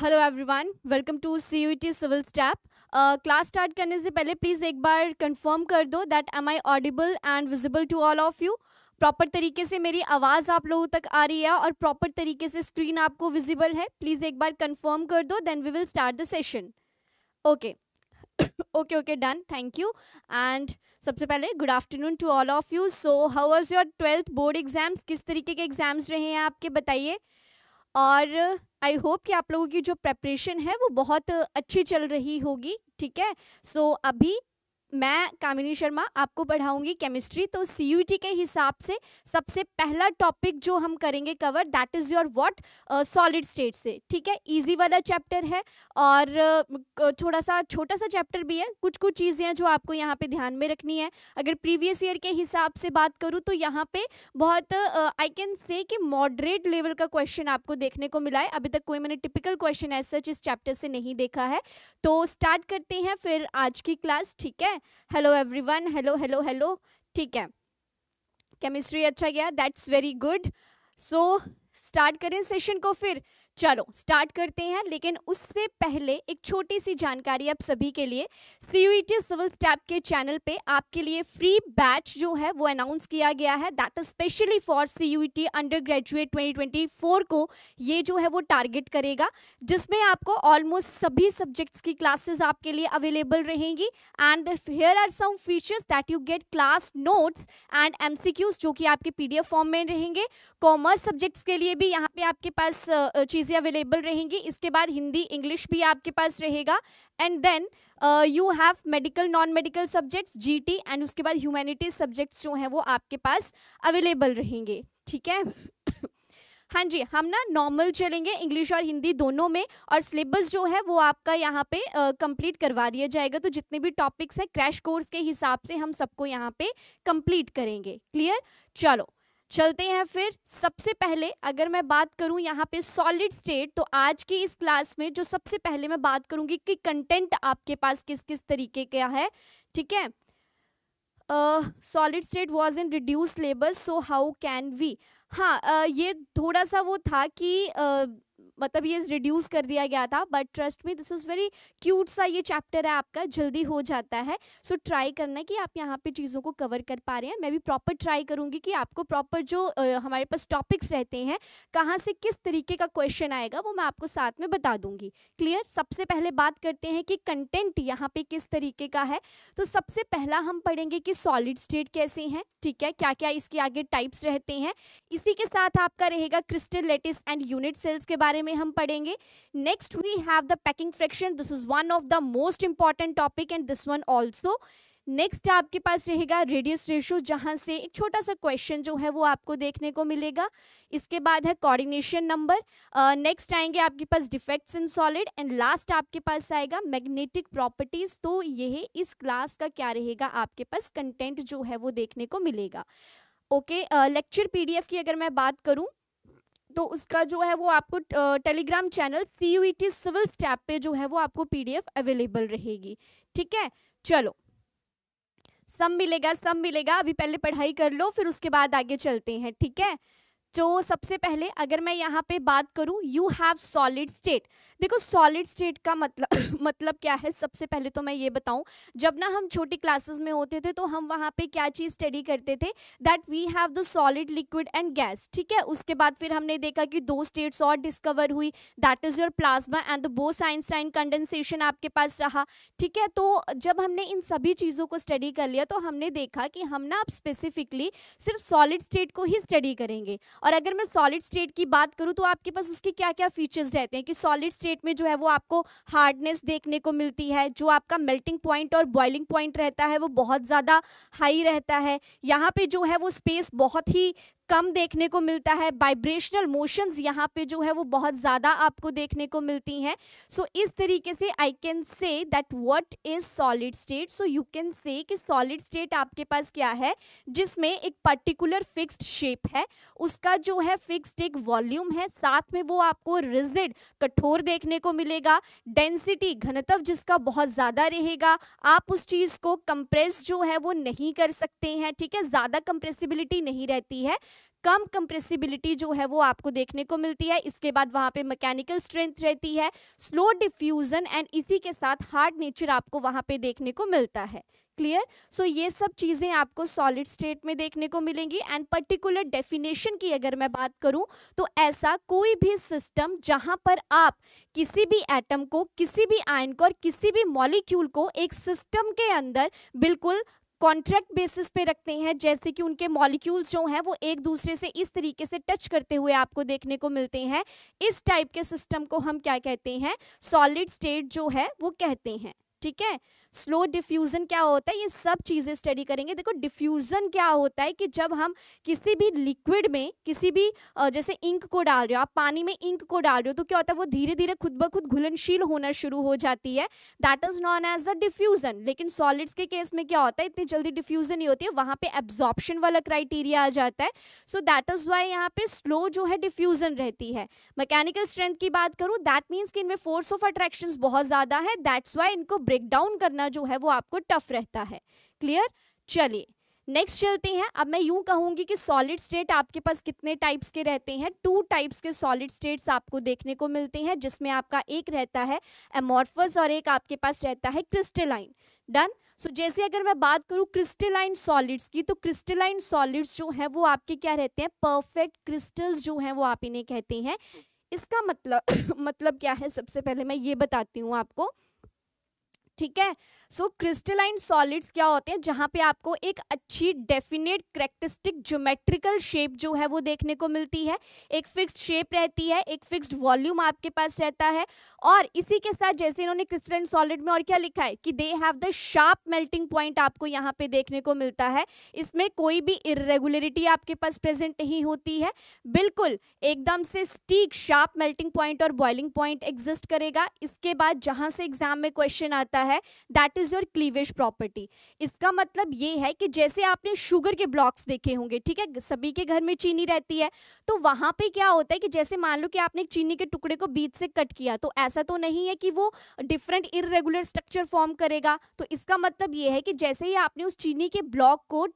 Hello everyone welcome to C U T civil step class start करने से पहले please एक बार कंफर्म कर दो that am I audible and visible to all of you proper तरीके से मेरी आवाज़ आप लोगों तक आ रही है और प्रॉपर तरीके से स्क्रीन आपको विजिबल है प्लीज़ एक बार कंफर्म कर दो then we will start the session okay okay okay done thank you and सबसे पहले good afternoon to all of you so how was your twelfth board exams किस तरीके के एग्जाम्स रहे हैं आपके बताइए और आई होप कि आप लोगों की जो प्रेपरेशन है वो बहुत अच्छी चल रही होगी ठीक है सो so, अभी मैं कामिनी शर्मा आपको पढ़ाऊंगी केमिस्ट्री तो सी के हिसाब से सबसे पहला टॉपिक जो हम करेंगे cover that is your what solid state से ठीक है इजी वाला चैप्टर है और uh, थोड़ा सा छोटा सा चैप्टर भी है कुछ कुछ चीज़ें हैं जो आपको यहाँ पे ध्यान में रखनी है अगर प्रीवियस ईयर के हिसाब से बात करूँ तो यहाँ पर बहुत आई कैन से कि मॉडरेट लेवल का क्वेश्चन आपको देखने को मिला है अभी तक कोई मैंने टिपिकल क्वेश्चन एज सच इस चैप्टर से नहीं देखा है तो स्टार्ट करते हैं फिर आज की क्लास ठीक है hello hello everyone hello hello hello ठीक है केमिस्ट्री अच्छा गया that's very good so start करें सेशन को फिर चलो स्टार्ट करते हैं लेकिन उससे पहले एक छोटी सी जानकारी आप सभी के लिए सी सिविल टैप के चैनल पे आपके लिए फ्री बैच जो है वो अनाउंस किया गया है that is specially for C U under graduate twenty को ये जो है वो टारगेट करेगा जिसमें आपको ऑलमोस्ट सभी सब्जेक्ट्स की क्लासेस आपके लिए अवेलेबल रहेंगी and here are some features that you get class notes and um जो कि आपके पी फॉर्म में रहेंगे कॉमर्स सब्जेक्ट्स के लिए भी यहाँ पे आपके पास चीज़ चीज़ें अवेलेबल रहेंगी इसके बाद हिंदी इंग्लिश भी आपके पास रहेगा and then you have medical non medical subjects GT and उसके बाद ह्यूमैनिटीज सब्जेक्ट्स जो हैं वो आपके पास अवेलेबल रहेंगे ठीक है हाँ जी हम ना नॉर्मल चलेंगे इंग्लिश और हिंदी दोनों में और सिलेबस जो है वो आपका यहाँ पे कंप्लीट uh, करवा दिया जाएगा तो जितने भी टॉपिक्स हैं क्रैश कोर्स के हिसाब से हम सबको यहाँ पे कंप्लीट करेंगे क्लियर चलो चलते हैं फिर सबसे पहले अगर मैं बात करूं यहाँ पे सॉलिड स्टेट तो आज की इस क्लास में जो सबसे पहले मैं बात करूंगी कि कंटेंट आपके पास किस किस तरीके का है ठीक है solid state was in reduce labour so how can we हाँ uh, ये थोड़ा सा वो था कि uh, मतलब ये रिड्यूस कर दिया गया था बट ट्रस्ट में दिस इज़ वेरी क्यूट सा ये चैप्टर है आपका जल्दी हो जाता है सो so, ट्राई करना कि आप यहाँ पे चीज़ों को कवर कर पा रहे हैं मैं भी प्रॉपर ट्राई करूँगी कि आपको प्रॉपर जो आ, हमारे पास टॉपिक्स रहते हैं कहाँ से किस तरीके का क्वेश्चन आएगा वो मैं आपको साथ में बता दूंगी क्लियर सबसे पहले बात करते हैं कि कंटेंट यहाँ पे किस तरीके का है तो सबसे पहला हम पढ़ेंगे कि सॉलिड स्टेट कैसे हैं ठीक है क्या क्या इसके आगे टाइप्स रहते हैं इसी के साथ आपका रहेगा crystal lattice and unit cells के बारे में में हम पढ़ेंगे next we have the packing fraction this is one of the most important topic and this one also next आपके पास रहेगा रेडियस रेशो जहाँ से एक छोटा सा क्वेश्चन जो है वो आपको देखने को मिलेगा इसके बाद है कोऑर्डिनेशन नंबर नेक्स्ट आएंगे आपके पास defects in solid and last आपके पास आएगा मैग्नेटिक प्रॉपर्टीज तो यह इस क्लास का क्या रहेगा आपके पास कंटेंट जो है वो देखने को मिलेगा ओके लेक्चर पीडीएफ की अगर मैं बात करूँ तो उसका जो है वो आपको telegram channel C U T civil step पे जो है वो आपको पीडीएफ अवेलेबल रहेगी ठीक है चलो सब मिलेगा सब मिलेगा अभी पहले पढ़ाई कर लो फिर उसके बाद आगे चलते हैं ठीक है तो सबसे पहले अगर मैं यहाँ पे बात करूँ यू हैव सॉलिड स्टेट देखो सॉलिड स्टेट का मतलब मतलब क्या है सबसे पहले तो मैं ये बताऊँ जब ना हम छोटी क्लासेस में होते थे तो हम वहाँ पे क्या चीज़ स्टडी करते थे that we have the solid liquid and gas ठीक है उसके बाद फिर हमने देखा कि दो स्टेट्स और डिस्कवर हुई that is your plasma and the Bose Einstein condensation आपके पास रहा ठीक है तो जब हमने इन सभी चीज़ों को स्टडी कर लिया तो हमने देखा कि हम ना आप स्पेसिफिकली सिर्फ सॉलिड स्टेट को ही स्टडी करेंगे और अगर मैं सॉलिड स्टेट की बात करूँ तो आपके पास उसके क्या क्या फीचर्स रहते हैं कि सॉलिड स्टेट में जो है वो आपको हार्डनेस देखने को मिलती है जो आपका मेल्टिंग पॉइंट और बॉइलिंग पॉइंट रहता है वो बहुत ज़्यादा हाई रहता है यहाँ पे जो है वो स्पेस बहुत ही कम देखने को मिलता है वाइब्रेशनल मोशंस यहाँ पे जो है वो बहुत ज़्यादा आपको देखने को मिलती हैं सो so, इस तरीके से I can say that what is solid state so you can say कि सॉलिड स्टेट आपके पास क्या है जिसमें एक पर्टिकुलर फिक्स्ड शेप है उसका जो है फिक्स्ड एक वॉल्यूम है साथ में वो आपको रिजिड कठोर देखने को मिलेगा डेंसिटी घनत्व जिसका बहुत ज़्यादा रहेगा आप उस चीज़ को कंप्रेस जो है वो नहीं कर सकते हैं ठीक है ज़्यादा कंप्रेसिबिलिटी नहीं रहती है कम कंप्रेसिबिलिटी जो है वो आपको देखने को मिलती है इसके बाद वहाँ पे मैकेनिकल स्ट्रेंथ रहती है स्लो डिफ्यूज़न एंड इसी के साथ हार्ड नेचर आपको वहाँ पे देखने को मिलता है क्लियर सो so, ये सब चीज़ें आपको सॉलिड स्टेट में देखने को मिलेंगी एंड पर्टिकुलर डेफिनेशन की अगर मैं बात करूँ तो ऐसा कोई भी सिस्टम जहाँ पर आप किसी भी एटम को किसी भी आयन को और किसी भी मॉलिक्यूल को एक सिस्टम के अंदर बिल्कुल कॉन्ट्रैक्ट बेसिस पे रखते हैं जैसे कि उनके मॉलिक्यूल्स जो हैं वो एक दूसरे से इस तरीके से टच करते हुए आपको देखने को मिलते हैं इस टाइप के सिस्टम को हम क्या कहते हैं सॉलिड स्टेट जो है वो कहते हैं ठीक है स्लो डिफ्यूज़न क्या होता है ये सब चीज़ें स्टडी करेंगे देखो डिफ्यूज़न क्या होता है कि जब हम किसी भी लिक्विड में किसी भी जैसे इंक को डाल रहे हो आप पानी में इंक को डाल रहे हो तो क्या होता है वो धीरे धीरे खुद ब खुद घुलनशील होना शुरू हो जाती है that is known as the diffusion लेकिन सॉलिड्स के केस में क्या होता है इतनी जल्दी डिफ्यूज़न नहीं होती है वहाँ पर एब्जॉर्प्शन वाला क्राइटेरिया आ जाता है सो दैट इज़ वाई यहाँ पे स्लो जो है डिफ्यूज़न रहती है मैकेनिकल स्ट्रेंथ की बात करूँ दैट मीन्स कि इनमें फोर्स ऑफ अट्रैक्शन बहुत ज़्यादा है दैट्स वाई इनको ब्रेक डाउन करना करना जो है वो आपको टफ रहता है क्लियर चलिए नेक्स्ट चलते हैं अब मैं यूं कहूंगी कि सॉलिड स्टेट आपके पास कितने टाइप्स के रहते हैं टू टाइप्स के सॉलिड स्टेट्स आपको देखने को मिलते हैं जिसमें आपका एक रहता है एमोर्फस और एक आपके पास रहता है क्रिस्टलाइन डन सो जैसे अगर मैं बात करूँ क्रिस्टलाइन सॉलिड्स की तो क्रिस्टलाइन सॉलिड्स जो हैं वो आपके क्या रहते हैं परफेक्ट क्रिस्टल्स जो हैं वो आप इन्हें कहते हैं इसका मतलब मतलब क्या है सबसे पहले मैं ये बताती हूँ आपको ठीक है सो क्रिस्टलाइन सॉलिड्स क्या होते हैं जहाँ पे आपको एक अच्छी डेफिनेट करेक्टिस्टिक ज्योमेट्रिकल शेप जो है वो देखने को मिलती है एक फिक्स्ड शेप रहती है एक फिक्स्ड वॉल्यूम आपके पास रहता है और इसी के साथ जैसे इन्होंने क्रिस्टलाइन सॉलिड में और क्या लिखा है कि they have the sharp melting point आपको यहाँ पे देखने को मिलता है इसमें कोई भी इरेगुलरिटी आपके पास प्रेजेंट नहीं होती है बिल्कुल एकदम से स्टीक शार्प मेल्टिंग पॉइंट और बॉइलिंग पॉइंट एग्जिस्ट करेगा इसके बाद जहाँ से एग्जाम में क्वेश्चन आता है that what is your cleavage property इसका मतलब ये है कि जैसे आपने शुगर के ब्लॉक्स देखे होंगे ठीक है सभी के घर में चीनी रहती है तो वहाँ पे क्या होता है कि जैसे मान लो कि आपने चीनी के टुकड़े को बीच से कट किया तो ऐसा तो नहीं है कि वो डिफरेंट इरेगुलर स्ट्रक्चर फॉर्म करेगा तो इसका मतलब ये है कि जैसे ही आपने उस चीनी के ब्लॉक को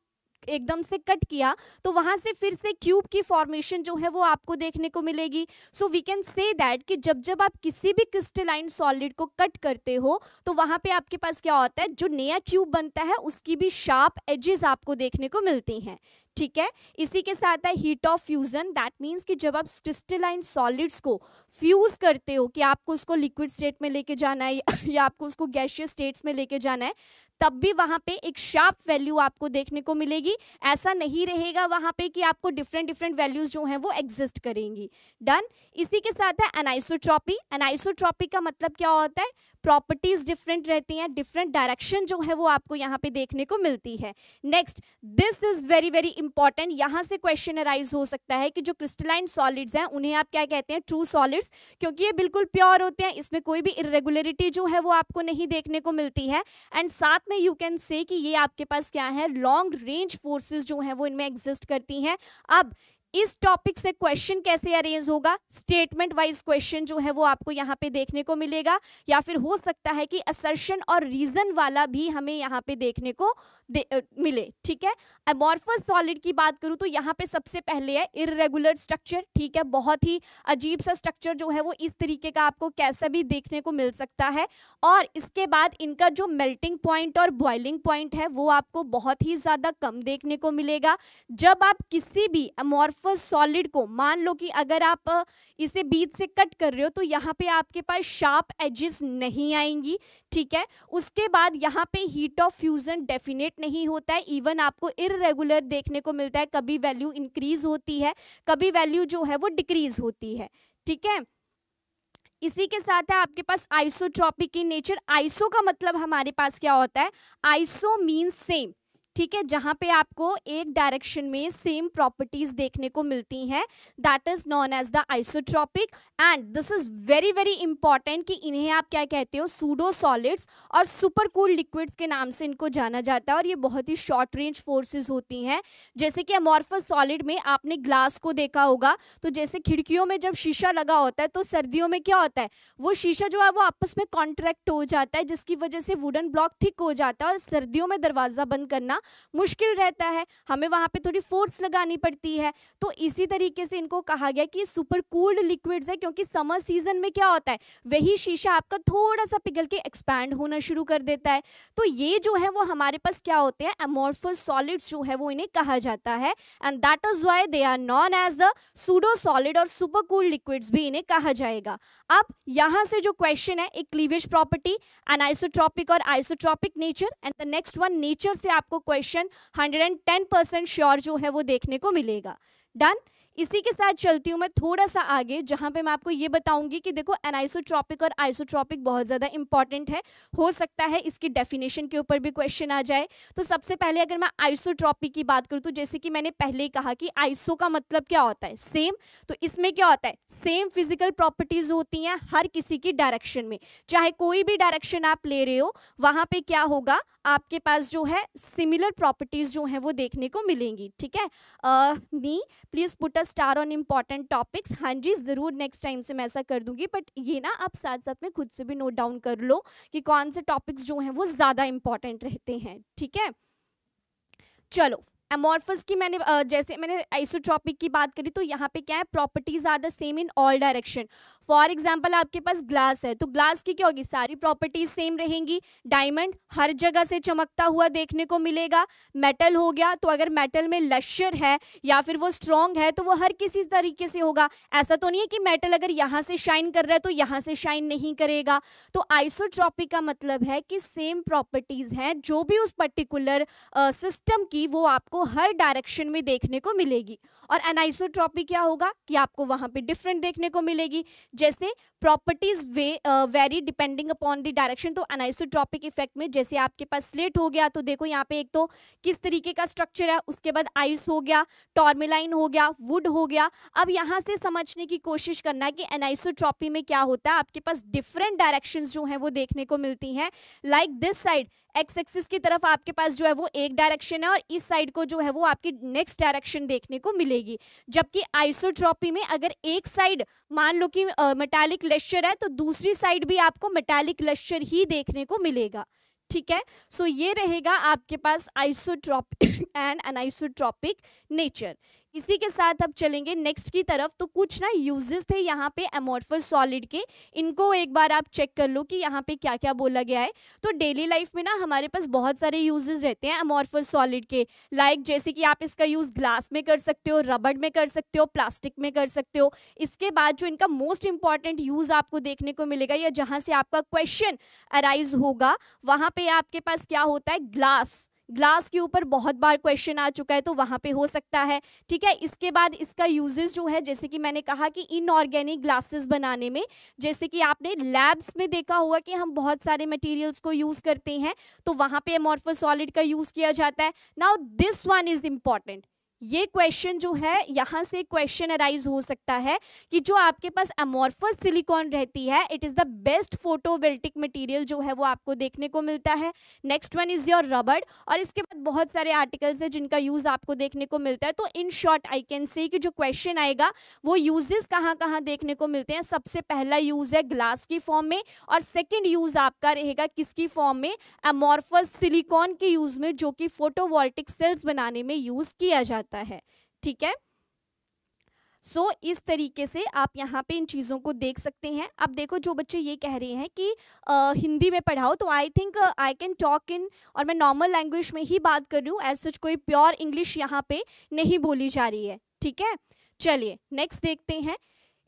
एकदम से कट किया तो वहां से फिर से क्यूब की फॉर्मेशन जो है वो आपको देखने को मिलेगी so we can say that कि जब जब आप किसी भी क्रिस्टलाइन सॉलिड को कट करते हो तो वहां पे आपके पास क्या होता है जो नया क्यूब बनता है उसकी भी शार्प एजेस आपको देखने को मिलती हैं ठीक है इसी के साथ है heat of fusion that means कि जब आप क्रिस्टलाइन सॉलिड्स को फ्यूज़ करते हो कि आपको उसको लिक्विड स्टेट में लेके जाना है या आपको उसको गैशियस स्टेट्स में लेके जाना है तब भी वहाँ पे एक शार्प वैल्यू आपको देखने को मिलेगी ऐसा नहीं रहेगा वहाँ पे कि आपको डिफरेंट डिफरेंट वैल्यूज़ जो हैं वो एग्जिस्ट करेंगी डन इसी के साथ है एनाइसोट्रॉपी एनाइसोट्रॉपी का मतलब क्या होता है प्रॉपर्टीज डिफरेंट रहती हैं डिफरेंट डायरेक्शन जो है वो आपको यहाँ पे देखने को मिलती है next this is very very important यहाँ से क्वेश्चन अराइज हो सकता है कि जो क्रिस्टलाइन सॉलिड्स हैं उन्हें आप क्या कहते हैं ट्रू सॉलिड्स क्योंकि ये बिल्कुल प्योर होते हैं इसमें कोई भी इरेगुलरिटी जो है वो आपको नहीं देखने को मिलती है एंड साथ में यू कैन से कि ये आपके पास क्या है लॉन्ग रेंज फोर्सेज जो है वो इनमें एग्जिस्ट करती हैं अब इस टॉपिक से क्वेश्चन कैसे अरेंज होगा स्टेटमेंट वाइज क्वेश्चन जो है वो आपको यहाँ पे देखने को मिलेगा या फिर हो सकता है कि असर्शन और रीजन वाला भी हमें यहाँ पे देखने को दे, अ, मिले ठीक है एमोर्फस सॉलिड की बात करूँ तो यहाँ पे सबसे पहले है इरेगुलर स्ट्रक्चर ठीक है बहुत ही अजीब सा स्ट्रक्चर जो है वो इस तरीके का आपको कैसा भी देखने को मिल सकता है और इसके बाद इनका जो मेल्टिंग पॉइंट और बॉइलिंग पॉइंट है वो आपको बहुत ही ज़्यादा कम देखने को मिलेगा जब आप किसी भी अमोर्फ सॉलिड को मान लो कि अगर आप इसे बीच से कट कर रहे हो तो यहाँ पे आपके पास शार्प एजेस नहीं आएंगी ठीक है उसके बाद यहाँ पे हीट ऑफ फ्यूजन डेफिनेट नहीं होता है इवन आपको इरेगुलर देखने को मिलता है कभी वैल्यू इंक्रीज होती है कभी वैल्यू जो है वो डिक्रीज होती है ठीक है इसी के साथ है आपके पास आइसोट्रॉपिक इन नेचर आइसो का मतलब हमारे पास क्या होता है आइसो मीन्स सेम ठीक है जहाँ पे आपको एक डायरेक्शन में सेम प्रॉपर्टीज देखने को मिलती हैं that is known as the isotropic and this is very very important कि इन्हें आप क्या कहते हो सूडो सॉलिड्स और सुपर कूल लिक्विड्स के नाम से इनको जाना जाता है और ये बहुत ही शॉर्ट रेंज फोर्सेज होती हैं जैसे कि अमॉर्फस सॉलिड में आपने ग्लास को देखा होगा तो जैसे खिड़कियों में जब शीशा लगा होता है तो सर्दियों में क्या होता है वो शीशा जो है वो आपस में कॉन्ट्रैक्ट हो जाता है जिसकी वजह से वुडन ब्लॉक ठीक हो जाता है और सर्दियों में दरवाज़ा बंद करना मुश्किल रहता है हमें वहाँ पे थोड़ी फोर्स लगानी पड़ती है तो इसी तरीके से इनको कहा गया कि ये सुपर कूल्ड लिक्विड्स है क्योंकि समर सीजन में क्या होता है वही शीशा आपका थोड़ा सा पिघल के एक्सपैंड होना शुरू कर देता है तो ये जो है वो हमारे पास क्या होते हैं एमोर्फस सॉलिड्स जो है वो इन्हें कहा जाता है and that is why they are known as the pseudo solid और सुपर कूल्ड लिक्विड्स भी इन्हें कहा जाएगा अब यहाँ से जो क्वेश्चन है एक क्लीवेज प्रॉपर्टी एंड आइसोट्रॉपिक और isotropic nature and the next one nature से आपको क्वेश्चन 110 परसेंट श्योर जो है वो देखने को मिलेगा डन इसी के साथ चलती हूँ मैं थोड़ा सा आगे जहाँ पे मैं आपको ये बताऊंगी कि देखो एनाइसोट्रॉपिक और आइसोट्रॉपिक बहुत ज़्यादा इंपॉर्टेंट है हो सकता है इसकी डेफिनेशन के ऊपर भी क्वेश्चन आ जाए तो सबसे पहले अगर मैं आइसोट्रॉपिक की बात करूँ तो जैसे कि मैंने पहले ही कहा कि आइसो का मतलब क्या होता है सेम तो इसमें क्या होता है सेम फिजिकल प्रॉपर्टीज होती हैं हर किसी की डायरेक्शन में चाहे कोई भी डायरेक्शन आप ले रहे हो वहाँ पर क्या होगा आपके पास जो है सिमिलर प्रॉपर्टीज जो हैं वो देखने को मिलेंगी ठीक है नी please put star on important topics हाँ जी ज़रूर नेक्स्ट टाइम से मैं ऐसा कर दूंगी बट ये ना आप साथ साथ में खुद से भी नोट डाउन कर लो कि कौन से टॉपिक्स जो हैं वो ज़्यादा इम्पॉर्टेंट रहते हैं ठीक है चलो एमोर्फस की मैंने जैसे मैंने आइसोट्रॉपिक की बात करी तो यहाँ पे क्या है properties are the same in all direction for example आपके पास ग्लास है तो ग्लास की क्या होगी सारी प्रॉपर्टीज सेम रहेंगी डायमंड हर जगह से चमकता हुआ देखने को मिलेगा मेटल हो गया तो अगर मेटल में लश्र है या फिर वो स्ट्रॉन्ग है तो वो हर किसी तरीके से होगा ऐसा तो नहीं है कि मेटल अगर यहाँ से शाइन कर रहा है तो यहाँ से शाइन नहीं करेगा तो आइसोट्रॉपिक का मतलब है कि सेम प्रॉपर्टीज हैं जो भी उस पर्टिकुलर सिस्टम की वो आपको हर डायरेक्शन में देखने को मिलेगी और एनाइसोट्रॉपी क्या होगा कि आपको वहाँ पे डिफरेंट देखने को मिलेगी जैसे प्रॉपर्टीज वे vary depending upon the direction तो एनाइसोट्रॉपिक इफेक्ट में जैसे आपके पास स्लेट हो गया तो देखो यहाँ पे एक तो किस तरीके का स्ट्रक्चर है उसके बाद आइस हो गया टॉर्मिलाइन हो गया वुड हो गया अब यहाँ से समझने की कोशिश करना है कि एनाइसोट्रॉपी में क्या होता है आपके पास डिफरेंट डायरेक्शन जो हैं वो देखने को मिलती हैं like this side X axis की तरफ आपके पास जो है वो एक डायरेक्शन है और इस साइड को जो है वो आपकी नेक्स्ट डायरेक्शन देखने को मिलेगी जबकि आइसोट्रॉपी में अगर एक साइड मान लो कि मेटालिक लेक्चर है तो दूसरी साइड भी आपको मेटालिक लेक्चर ही देखने को मिलेगा ठीक है सो so, ये रहेगा आपके पास आइसोट्रॉपिक एंड अनाइसोट्रॉपिक नेचर इसी के साथ अब चलेंगे नेक्स्ट की तरफ तो कुछ ना यूजेस थे यहाँ पे एमोर्फस सॉलिड के इनको एक बार आप चेक कर लो कि यहाँ पे क्या क्या बोला गया है तो डेली लाइफ में ना हमारे पास बहुत सारे यूजेस रहते हैं एमोर्फस सॉलिड के लाइक like जैसे कि आप इसका यूज़ ग्लास में कर सकते हो रबड़ में कर सकते हो प्लास्टिक में कर सकते हो इसके बाद जो इनका मोस्ट इंपॉर्टेंट यूज़ आपको देखने को मिलेगा या जहाँ से आपका क्वेश्चन अराइज होगा वहाँ पे आपके पास क्या होता है ग्लास ग्लास के ऊपर बहुत बार क्वेश्चन आ चुका है तो वहाँ पे हो सकता है ठीक है इसके बाद इसका यूजेस जो है जैसे कि मैंने कहा कि इनऑर्गेनिक ग्लासेस बनाने में जैसे कि आपने लैब्स में देखा होगा कि हम बहुत सारे मटेरियल्स को यूज़ करते हैं तो वहाँ पे एमोर्फो सॉलिड का यूज़ किया जाता है now this one is important ये क्वेश्चन जो है यहाँ से क्वेश्चन अराइज हो सकता है कि जो आपके पास अमोर्फस सिलिकॉन रहती है it is the best photovoltaic material जो है वो आपको देखने को मिलता है नेक्स्ट वन इज़ योर रबड़ और इसके बाद बहुत सारे आर्टिकल्स हैं जिनका यूज़ आपको देखने को मिलता है तो in short I can say कि जो क्वेश्चन आएगा वो यूजेस कहाँ कहाँ देखने को मिलते हैं सबसे पहला यूज़ है ग्लास की फॉर्म में और सेकेंड यूज़ आपका रहेगा किसकी फॉर्म में अमोर्फस सिलिकॉन के यूज़ में जो कि फोटोवोल्टिक सेल्स बनाने में यूज़ किया जाता है जाता है ठीक है सो so, इस तरीके से आप यहाँ पे इन चीज़ों को देख सकते हैं अब देखो जो बच्चे ये कह रहे हैं कि आ, हिंदी में पढ़ाओ तो I think I can talk in और मैं नॉर्मल लैंग्वेज में ही बात कर रही हूँ एज सच कोई प्योर इंग्लिश यहाँ पे नहीं बोली जा रही है ठीक है चलिए नेक्स्ट देखते हैं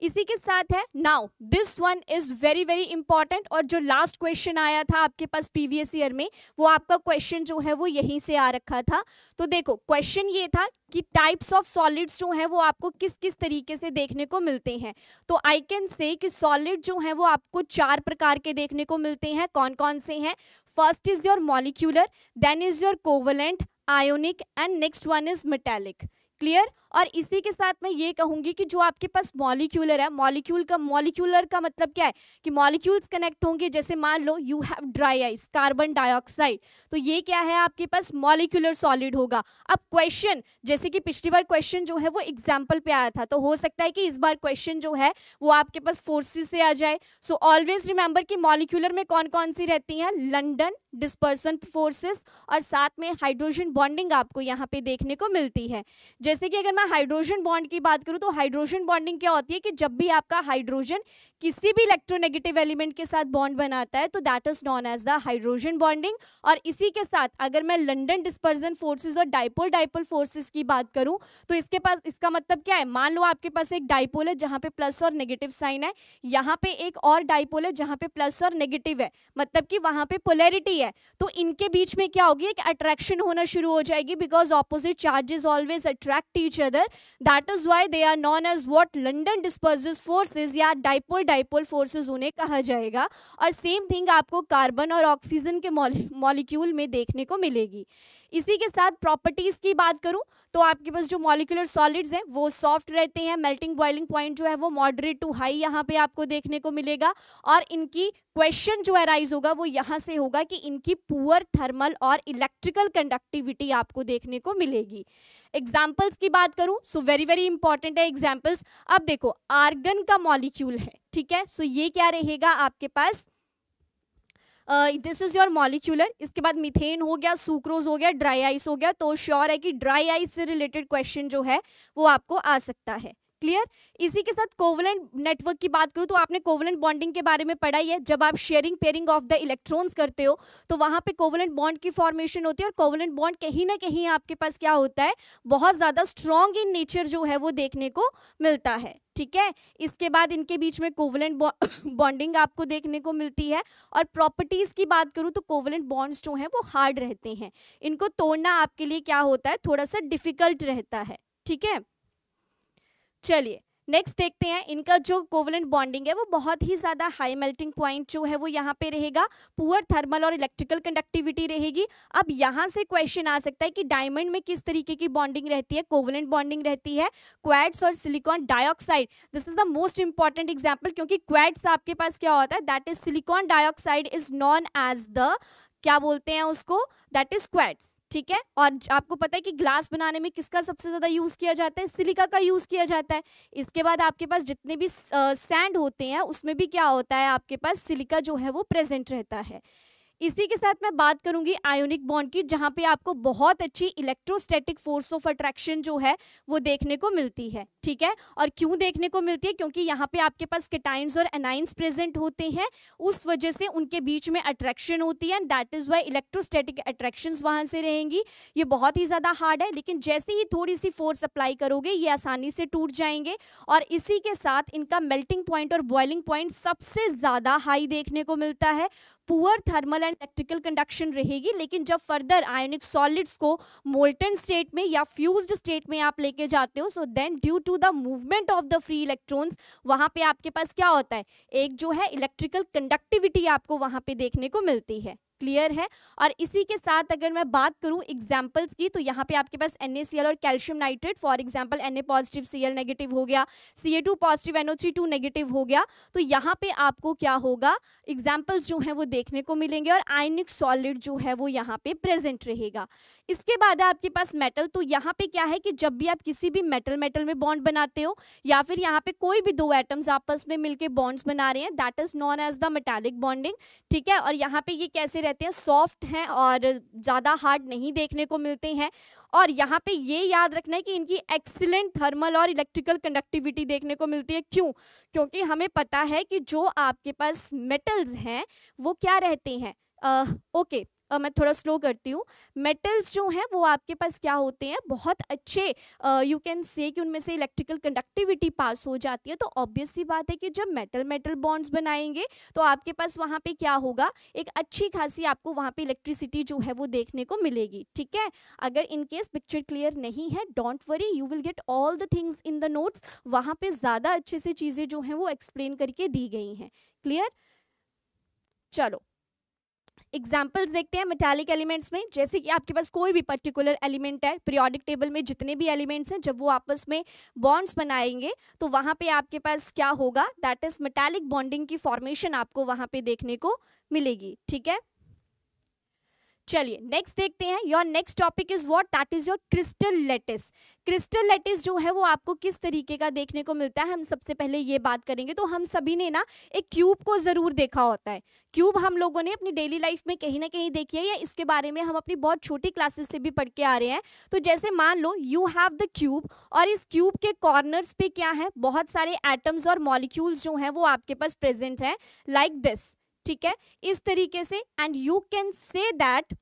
इसी के साथ है now this one is very very important और जो लास्ट क्वेश्चन आया था आपके पास प्रीवियस ईयर में वो आपका क्वेश्चन जो है वो यहीं से आ रखा था तो देखो क्वेश्चन ये था कि टाइप्स ऑफ सॉलिड्स जो हैं वो आपको किस किस तरीके से देखने को मिलते हैं तो आई कैन से कि सॉलिड जो है वो आपको चार प्रकार के देखने को मिलते हैं कौन कौन से हैं first is your molecular then is your covalent ionic and next one is metallic clear और इसी के साथ मैं ये कहूँगी कि जो आपके पास मॉलिक्यूलर है मॉलिक्यूल का मॉलिक्यूलर का मतलब क्या है कि मॉलिक्यूल्स कनेक्ट होंगे जैसे मान लो you have dry ice carbon dioxide तो ये क्या है आपके पास मॉलिक्यूलर सॉलिड होगा अब क्वेश्चन जैसे कि पिछली बार क्वेश्चन जो है वो एग्जाम्पल पे आया था तो हो सकता है कि इस बार क्वेश्चन जो है वो आपके पास फोर्सेस से आ जाए सो ऑलवेज रिमेंबर कि मॉलिक्यूलर में कौन कौन सी रहती हैं लंडन डिस्पर्सन फोर्सेस और साथ में हाइड्रोजन बॉन्डिंग आपको यहाँ पे देखने को मिलती है जैसे कि अगर मैं मैं हाइड्रोजन बॉन्ड की बात करूँ तो हाइड्रोजन बॉन्डिंग क्या होती है कि जब भी आपका हाइड्रोजन किसी भी इलेक्ट्रोनेगेटिव एलिमेंट के साथ बॉन्ड बनाता है तो that is known as the hydrogen bonding और इसी के साथ अगर मैं लंडन डिस्पर्जन फोर्सेज और डाइपोल डाइपोल फोर्सेज की बात करूँ तो इसके पास इसका मतलब क्या है मान लो आपके पास एक डाइपोल है जहाँ पे प्लस और नेगेटिव साइन है यहाँ पे एक और डाइपोल है जहाँ पे प्लस और नेगेटिव है मतलब कि वहाँ पे पोलैरिटी है तो इनके बीच में क्या होगी एक अट्रैक्शन होना शुरू हो जाएगी because opposite charges always attract each other other that is why they are known as what london disperses forces या dipole dipole forces उन्हें कहा जाएगा और सेम थिंग आपको कार्बन और ऑक्सीजन के मॉलिक्यूल में देखने को मिलेगी इसी के साथ प्रॉपर्टीज़ की बात करूँ तो आपके पास जो मॉलिकुलर सॉलिड्स हैं वो सॉफ्ट रहते हैं मेल्टिंग बॉइलिंग पॉइंट जो है वो मॉडरेट टू हाई यहाँ पे आपको देखने को मिलेगा और इनकी क्वेश्चन जो अराइज होगा वो यहाँ से होगा कि इनकी पुअर थर्मल और इलेक्ट्रिकल कंडक्टिविटी आपको देखने को मिलेगी एग्जाम्पल्स की बात करूँ सो वेरी वेरी इंपॉर्टेंट है एग्जाम्पल्स अब देखो आर्गन का मॉलिक्यूल है ठीक है सो so ये क्या रहेगा आपके पास दिस इज योर मॉलिक्यूलर इसके बाद मिथेन हो गया सुक्रोज हो गया ड्राई आइस हो गया तो श्योर है कि ड्राई आइस से रिलेटेड क्वेश्चन जो है वो आपको आ सकता है क्लियर इसी के साथ कोवलेंट नेटवर्क की बात करूँ तो आपने कोवलेंट बॉन्डिंग के बारे में पढ़ा ही है जब आप sharing pairing of the electrons करते हो तो वहाँ पे कोवलेंट बॉन्ड की फॉर्मेशन होती है और कोवलेंट बॉन्ड कहीं ना कहीं आपके पास क्या होता है बहुत ज़्यादा स्ट्रॉन्ग इन नेचर जो है वो देखने को मिलता है ठीक है इसके बाद इनके बीच में कोवलेंट बॉन्डिंग आपको देखने को मिलती है और प्रॉपर्टीज़ की बात करूं तो कोवलेंट बॉन्ड्स जो हैं वो हार्ड रहते हैं इनको तोड़ना आपके लिए क्या होता है थोड़ा सा डिफिकल्ट रहता है ठीक है चलिए नेक्स्ट देखते हैं इनका जो कोवलेंट बॉन्डिंग है वो बहुत ही ज़्यादा हाई मेल्टिंग पॉइंट जो है वो यहाँ पे रहेगा पुअर थर्मल और इलेक्ट्रिकल कंडक्टिविटी रहेगी अब यहाँ से क्वेश्चन आ सकता है कि डायमंड में किस तरीके की बॉन्डिंग रहती है कोवलेंट बॉन्डिंग रहती है क्वैड्स और silicon dioxide this is the most important example क्योंकि क्वैड्स आपके पास क्या होता है that is silicon dioxide is known as the क्या बोलते हैं उसको दैट इज क्वैड्स ठीक है और आपको पता है कि ग्लास बनाने में किसका सबसे ज़्यादा यूज़ किया जाता है सिलिका का यूज़ किया जाता है इसके बाद आपके पास जितने भी सैंड होते हैं उसमें भी क्या होता है आपके पास सिलिका जो है वो प्रेजेंट रहता है इसी के साथ मैं बात करूंगी आयोनिक बॉन्ड की जहां पे आपको बहुत अच्छी इलेक्ट्रोस्टैटिक फोर्स ऑफ अट्रैक्शन जो है वो देखने को मिलती है ठीक है और क्यों देखने को मिलती है क्योंकि यहाँ पे आपके पास केटाइन्स और एनाइंस प्रेजेंट होते हैं उस वजह से उनके बीच में अट्रैक्शन होती है and that is why electrostatic attraction वहां से रहेंगी ये बहुत ही ज्यादा हार्ड है लेकिन जैसे ही थोड़ी सी फोर्स अप्लाई करोगे ये आसानी से टूट जाएंगे और इसी के साथ इनका मेल्टिंग पॉइंट और बॉइलिंग पॉइंट सबसे ज्यादा हाई देखने को मिलता है poor thermal and electrical conduction रहेगी लेकिन जब फर्दर आयोनिक सॉलिड्स को मोल्टन स्टेट में या फ्यूज स्टेट में आप लेके जाते हो so then due to the movement of the free electrons वहाँ पे आपके पास क्या होता है एक जो है इलेक्ट्रिकल कंडक्टिविटी आपको वहाँ पे देखने को मिलती है क्लियर है और इसी के साथ अगर मैं बात करूँ एग्जांपल्स की तो यहाँ पे आपके पास एन और calcium nitrate for example N positive C negative हो गया C positive N two negative हो गया तो यहाँ पे आपको क्या होगा एग्जांपल्स जो हैं वो देखने को मिलेंगे और आयनिक सॉलिड जो है वो यहाँ पे प्रेजेंट रहेगा इसके बाद आपके पास मेटल तो यहाँ पे क्या है कि जब भी आप किसी भी मेटल मेटल में बॉन्ड बनाते हो या फिर यहाँ पे कोई भी दो एटम्स आपस में मिलके बॉन्ड्स बना रहे हैं that is known as the metallic bonding ठीक है और यहाँ पे ये कैसे रहते हैं सॉफ्ट हैं और ज़्यादा हार्ड नहीं देखने को मिलते हैं और यहाँ पे ये याद रखना है कि इनकी एक्सीलेंट थर्मल और इलेक्ट्रिकल कंडक्टिविटी देखने को मिलती है क्यों क्योंकि हमें पता है कि जो आपके पास मेटल्स हैं वो क्या रहते हैं ओके uh, okay. आ, मैं थोड़ा स्लो करती हूँ मेटल्स जो हैं वो आपके पास क्या होते हैं बहुत अच्छे यू कैन से कि उनमें से इलेक्ट्रिकल कंडक्टिविटी पास हो जाती है तो ऑब्वियसली बात है कि जब मेटल मेटल बॉन्ड्स बनाएंगे तो आपके पास वहाँ पे क्या होगा एक अच्छी खासी आपको वहाँ पे इलेक्ट्रिसिटी जो है वो देखने को मिलेगी ठीक है अगर इनकेस पिक्चर क्लियर नहीं है don't worry you will get all the things in the notes वहाँ पर ज़्यादा अच्छे से चीज़ें जो हैं वो एक्सप्लेन करके दी गई हैं क्लियर चलो एग्जाम्पल्स देखते हैं मेटालिक एलिमेंट्स में जैसे कि आपके पास कोई भी पर्टिकुलर एलिमेंट है पीरियोडिक टेबल में जितने भी एलिमेंट्स हैं जब वो आपस में बॉन्ड्स बनाएंगे तो वहाँ पे आपके पास क्या होगा दैट इज मेटालिक बॉन्डिंग की फॉर्मेशन आपको वहाँ पे देखने को मिलेगी ठीक है चलिए नेक्स्ट देखते हैं your next topic is what that is your crystal lattice crystal lattice जो है वो आपको किस तरीके का देखने को मिलता है हम सबसे पहले ये बात करेंगे तो हम सभी ने ना एक क्यूब को ज़रूर देखा होता है क्यूब हम लोगों ने अपनी डेली लाइफ में कहीं ना कहीं देखी है या इसके बारे में हम अपनी बहुत छोटी क्लासेस से भी पढ़ के आ रहे हैं तो जैसे मान लो यू हैव द क्यूब और इस क्यूब के कॉर्नर्स पे क्या है बहुत सारे एटम्स और मॉलिक्यूल्स जो हैं वो आपके पास प्रेजेंट हैं लाइक दिस ठीक है इस तरीके से and you can say that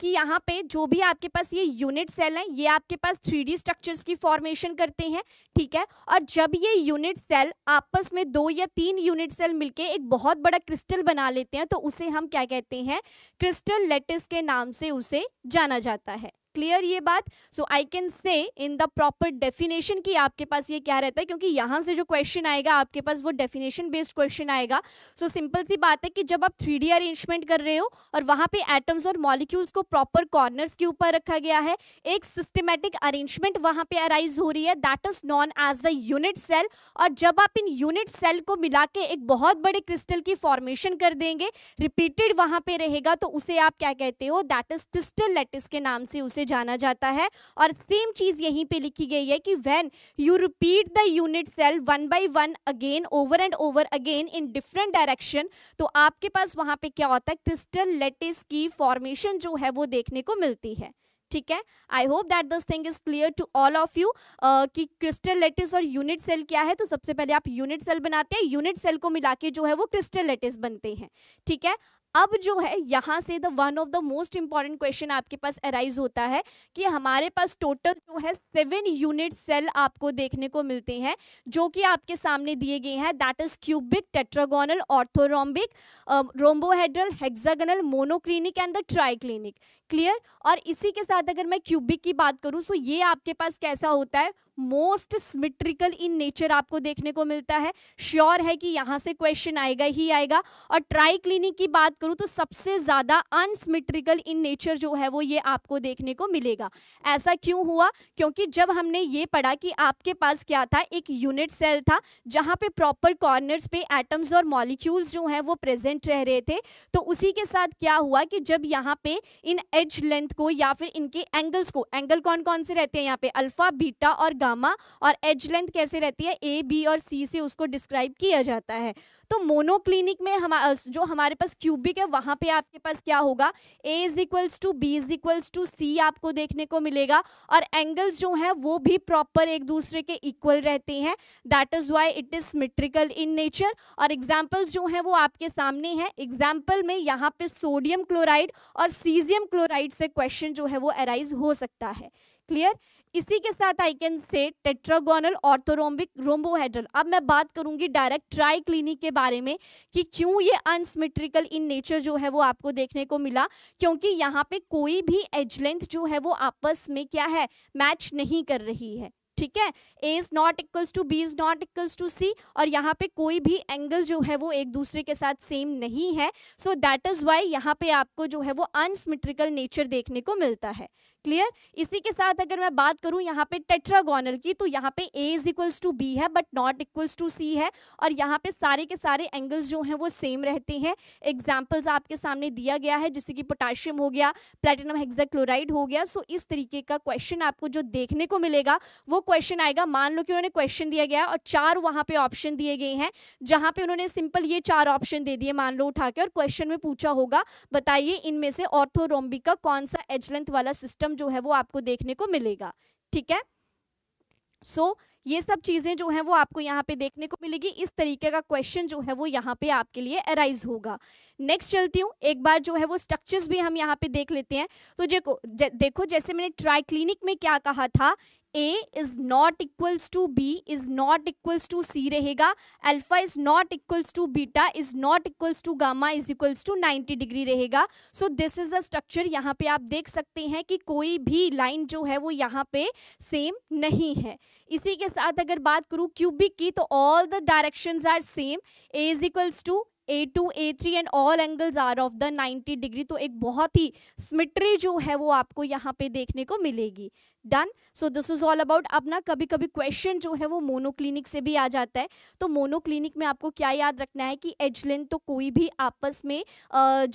कि यहाँ पे जो भी आपके पास ये यूनिट सेल हैं ये आपके पास थ्री डी स्ट्रक्चर्स की फॉर्मेशन करते हैं ठीक है और जब ये यूनिट सेल आपस में दो या तीन यूनिट सेल मिलके एक बहुत बड़ा क्रिस्टल बना लेते हैं तो उसे हम क्या कहते हैं क्रिस्टल लेटिस के नाम से उसे जाना जाता है क्लियर ये बात सो आई कैन से इन द प्रॉपर डेफिनेशन कि आपके पास ये क्या रहता है क्योंकि यहाँ से जो क्वेश्चन आएगा आपके पास वो डेफिनेशन बेस्ड क्वेश्चन आएगा सो so, सिंपल सी बात है कि जब आप थ्री अरेंजमेंट कर रहे हो और वहाँ पे एटम्स और मॉलिक्यूल्स को प्रॉपर कॉर्नर्स के ऊपर रखा गया है एक सिस्टमेटिक अरेंजमेंट वहाँ पे अराइज हो रही है that is known as the unit cell और जब आप इन यूनिट सेल को मिला के एक बहुत बड़े क्रिस्टल की फॉर्मेशन कर देंगे रिपीटेड वहाँ पे रहेगा तो उसे आप क्या कहते हो दैट इज क्रिस्टल लेटिस के नाम से उसे जाना जाता है और सेम चीज़ यहीं पे लिखी गई है कि when you repeat the unit cell one by one again over and over again in different direction तो आपके पास वहाँ पे क्या होता है क्रिस्टल लेटिस की फॉर्मेशन जो है वो देखने को मिलती है ठीक है I hope that this thing is clear to all of you कि क्रिस्टल लेटिस और यूनिट सेल क्या है तो सबसे पहले आप यूनिट सेल बनाते हैं यूनिट सेल को मिला के जो है वो क्रिस्टल लेटिस बनते हैं ठीक है अब जो है यहाँ से the one of the most important question आपके पास अराइज होता है कि हमारे पास टोटल जो है सेवन यूनिट सेल आपको देखने को मिलते हैं जो कि आपके सामने दिए गए हैं that is cubic tetragonal orthorhombic rhombohedral hexagonal monoclinic and triclinic clear और इसी के साथ अगर मैं क्यूबिक की बात करूं तो ये आपके पास कैसा होता है मोस्ट सिमेट्रिकल इन नेचर आपको देखने को मिलता है श्योर है कि यहाँ से क्वेश्चन आएगा ही आएगा और ट्राई क्लिनिक की बात करूँ तो सबसे ज़्यादा अनसिमेट्रिकल इन नेचर जो है वो ये आपको देखने को मिलेगा ऐसा क्यों हुआ क्योंकि जब हमने ये पढ़ा कि आपके पास क्या था एक यूनिट सेल था जहाँ पे प्रॉपर कॉर्नर्स पे एटम्स और मॉलिक्यूल्स जो हैं वो प्रेजेंट रह रहे थे तो उसी के साथ क्या हुआ कि जब यहाँ पे इन एज लेंथ को या फिर इनके एंगल्स को एंगल कौन कौन से रहते हैं यहाँ पे अल्फा बीटा और गामा और एज लेंथ कैसे रहती है ए बी और सी से उसको डिस्क्राइब किया जाता है तो मोनोक्लिनिक में हम जो हमारे पास क्यूबिक है वहाँ पे आपके पास क्या होगा A is equals to B is equals to C आपको देखने को मिलेगा और एंगल्स जो हैं वो भी प्रॉपर एक दूसरे के इक्वल रहते हैं that is why it is symmetrical in nature और एग्जाम्पल्स जो हैं वो आपके सामने हैं एग्जाम्पल में यहाँ पे सोडियम क्लोराइड और सीजियम क्लोराइड से क्वेश्चन जो है वो अराइज हो सकता है क्लियर इसी के साथ I can say tetragonal orthorhombic rhombohedral अब मैं बात करूंगी डायरेक्ट ट्राई क्लिनिक के बारे में कि क्यों ये अनसिमेट्रिकल इन नेचर जो है वो आपको देखने को मिला क्योंकि यहाँ पे कोई भी एज लेंथ जो है वो आपस में क्या है मैच नहीं कर रही है ठीक है A is not equals to B is not equals to C और यहाँ पे कोई भी एंगल जो है वो एक दूसरे के साथ सेम नहीं है सो दैट इज वाई यहाँ पे आपको जो है वो अनसिमेट्रिकल नेचर देखने को मिलता है क्लियर इसी के साथ अगर मैं बात करूं यहाँ पे टेट्रागोनल की तो यहाँ पे A is equals to B है but not equals to C है और यहाँ पे सारे के सारे एंगल्स जो हैं वो सेम रहते हैं एग्जाम्पल्स आपके सामने दिया गया है जैसे कि पोटाशियम हो गया प्लेटिनम हेक्साक्लोराइड हो गया सो इस तरीके का क्वेश्चन आपको जो देखने को मिलेगा वो क्वेश्चन आएगा मान लो कि उन्होंने क्वेश्चन दिया गया और चार वहाँ पे ऑप्शन दिए गए हैं जहाँ पे उन्होंने सिंपल ये चार ऑप्शन दे दिए मान लो उठा के और क्वेश्चन में पूछा होगा बताइए इनमें से का कौन सा एजलेंथ वाला सिस्टम जो है वो आपको देखने को मिलेगा ठीक है सो so, ये सब चीज़ें जो है वो आपको यहाँ पे देखने को मिलेगी इस तरीके का क्वेश्चन जो है वो यहाँ पे आपके लिए अराइज होगा नेक्स्ट चलती हूँ एक बार जो है वो स्ट्रक्चर्स भी हम यहाँ पे देख लेते हैं तो देखो देखो जैसे मैंने ट्राई क्लिनिक में क्या कहा था A is not equals to B is not equals to C रहेगा alpha is not equals to beta is not equals to gamma is equals to 90 degree रहेगा so this is the structure यहाँ पे आप देख सकते हैं कि कोई भी लाइन जो है वो यहाँ पे सेम नहीं है इसी के साथ अगर बात करूँ क्यूबिक की तो all the direction are same A is equals to A two A three and all angles are of the 90 degree तो एक बहुत ही स्मिट्री जो है वो आपको यहाँ पे देखने को मिलेगी done so this is all about अब ना कभी कभी क्वेश्चन जो है वो मोनोक्लिनिक से भी आ जाता है तो मोनोक्लिनिक में आपको क्या याद रखना है कि एज लेंथ तो कोई भी आपस में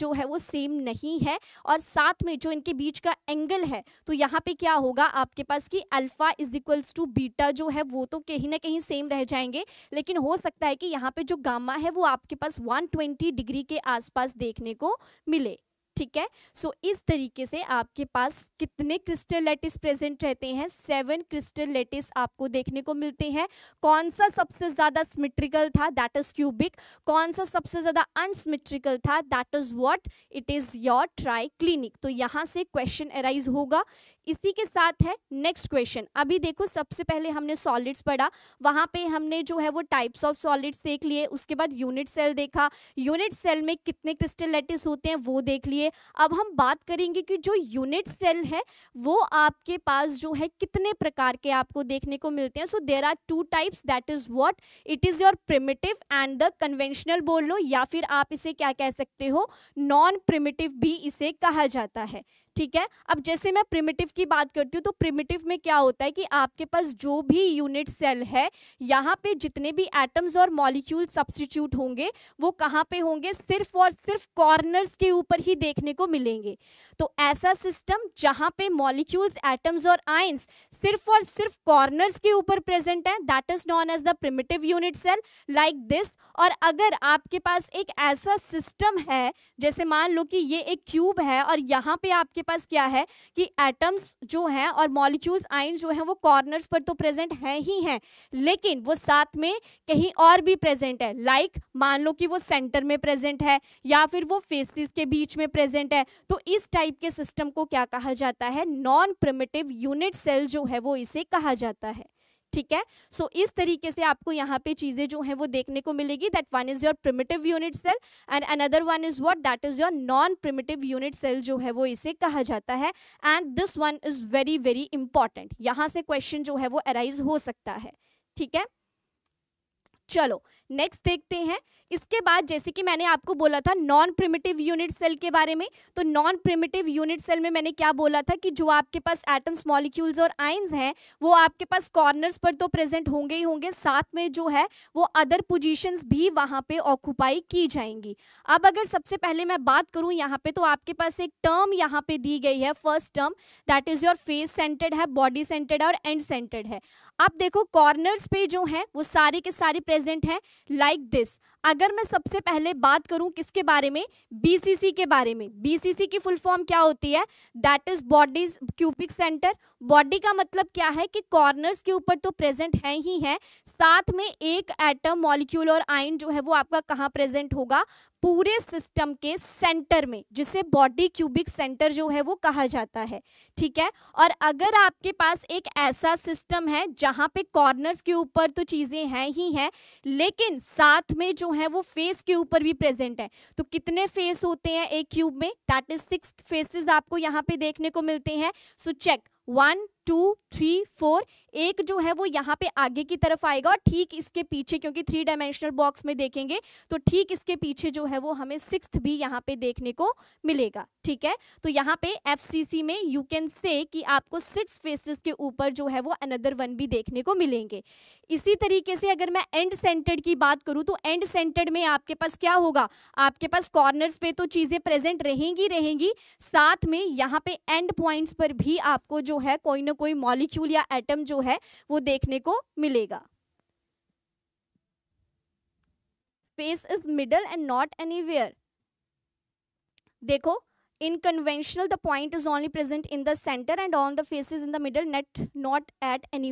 जो है वो सेम नहीं है और साथ में जो इनके बीच का एंगल है तो यहाँ पे क्या होगा आपके पास कि alpha is equals to beta जो है वो तो कहीं ना कहीं सेम रह जाएंगे लेकिन हो सकता है कि यहाँ पे जो गामा है वो आपके पास 120 डिग्री के आसपास देखने को मिले ठीक है सो so, इस तरीके से आपके पास कितने क्रिस्टल लेटिस प्रेजेंट रहते हैं सेवन क्रिस्टल लेटिस आपको देखने को मिलते हैं कौन सा सबसे ज़्यादा सिमेट्रिकल था दैट इज़ क्यूबिक कौन सा सबसे ज़्यादा अनसिमेट्रिकल था that is what it is your triclinic तो यहाँ से क्वेश्चन अराइज होगा इसी के साथ है नेक्स्ट क्वेश्चन अभी देखो सबसे पहले हमने सॉलिड्स पढ़ा वहाँ पे हमने जो है वो टाइप्स ऑफ सॉलिड्स देख लिए उसके बाद यूनिट सेल देखा यूनिट सेल में कितने क्रिस्टल लेटिस होते हैं वो देख लिए अब हम बात करेंगे कि जो यूनिट सेल है वो आपके पास जो है कितने प्रकार के आपको देखने को मिलते हैं so there are two types that is what it is your primitive and the conventional बोल लो या फिर आप इसे क्या कह सकते हो नॉन प्रिमिटिव भी इसे कहा जाता है ठीक है अब जैसे मैं प्रिमिटिव की बात करती हूँ तो प्रिमिटिव में क्या होता है कि आपके पास जो भी यूनिट सेल है यहाँ पे जितने भी एटम्स और मॉलिक्यूल सब्सटीट्यूट होंगे वो कहाँ पे होंगे सिर्फ और सिर्फ कॉर्नर्स के ऊपर ही देखने को मिलेंगे तो ऐसा सिस्टम जहाँ पे मॉलिक्यूल्स एटम्स और आइंस सिर्फ और सिर्फ कॉर्नर्स के ऊपर प्रेजेंट है that is known as the primitive unit cell like this और अगर आपके पास एक ऐसा सिस्टम है जैसे मान लो कि ये एक क्यूब है और यहाँ पे आपके आपके पास क्या है कि एटम्स जो हैं और मॉलिक्यूल्स आइन जो हैं वो कॉर्नर्स पर तो प्रेजेंट हैं ही हैं लेकिन वो साथ में कहीं और भी प्रेजेंट है लाइक like, मान लो कि वो सेंटर में प्रेजेंट है या फिर वो फेसिस के बीच में प्रेजेंट है तो इस टाइप के सिस्टम को क्या कहा जाता है नॉन प्रमेटिव यूनिट सेल जो है वो इसे कहा जाता है ठीक है सो so, इस तरीके से आपको यहाँ पे चीज़ें जो हैं वो देखने को मिलेगी that one is your primitive unit cell and another one is what that is your non primitive unit cell जो है वो इसे कहा जाता है and this one is very very important यहाँ से क्वेश्चन जो है वो अराइज हो सकता है ठीक है चलो नेक्स्ट देखते हैं इसके बाद जैसे कि मैंने आपको बोला था नॉन प्रिमिटिव यूनिट सेल के बारे में तो नॉन प्रिमिटिव यूनिट सेल में मैंने क्या बोला था कि जो आपके पास एटम्स मॉलिक्यूल्स और आइन्स हैं वो आपके पास कॉर्नर्स पर तो प्रेजेंट होंगे ही होंगे साथ में जो है वो अदर पोजीशंस भी वहाँ पे ऑक्यूपाई की जाएंगी अब अगर सबसे पहले मैं बात करूँ यहाँ पे तो आपके पास एक टर्म यहाँ पे दी गई है first term that is your face centred है बॉडी सेंटेड है और एंड सेंटर्ड है अब देखो कॉर्नर्स पे जो है वो सारे के सारे प्रेजेंट हैं like this अगर मैं सबसे पहले बात करूं किसके बारे में बीसीसी के बारे में बीसीसी की फुल फॉर्म क्या होती है that is bodies cubic centre body का मतलब क्या है कि कॉर्नर्स के ऊपर तो प्रेजेंट है ही है साथ में एक एटम मॉलिक्यूल और आयन जो है वो आपका कहाँ प्रेजेंट होगा पूरे सिस्टम के सेंटर में जिसे बॉडी क्यूबिक सेंटर जो है वो कहा जाता है ठीक है और अगर आपके पास एक ऐसा सिस्टम है जहाँ पे कॉर्नर्स के ऊपर तो चीज़ें हैं ही हैं लेकिन साथ में जो है वो फेस के ऊपर भी प्रेजेंट है तो कितने फेस होते हैं एक क्यूब में दैट इज सिक्स फेसेस आपको यहाँ पे देखने को मिलते हैं so check one two three four एक जो है वो यहाँ पे आगे की तरफ आएगा और ठीक इसके पीछे क्योंकि थ्री डायमेंशनल बॉक्स में देखेंगे तो ठीक इसके पीछे जो है वो हमें सिक्स भी यहाँ पे देखने को मिलेगा ठीक है तो यहाँ पे एफ में यू कैन से कि आपको सिक्स फेसेस के ऊपर जो है वो अनदर वन भी देखने को मिलेंगे इसी तरीके से अगर मैं एंड सेंटर्ड की बात करूँ तो एंड सेंटर्ड में आपके पास क्या होगा आपके पास कॉर्नर्स पे तो चीज़ें प्रेजेंट रहेंगी रहेंगी साथ में यहाँ पे एंड पॉइंट्स पर भी आपको जो है कोई ना कोई मॉलिक्यूल या एटम जो है वो देखने को मिलेगा face is middle and not any देखो in conventional the point is only present in the centre and on the face is in the middle net not at any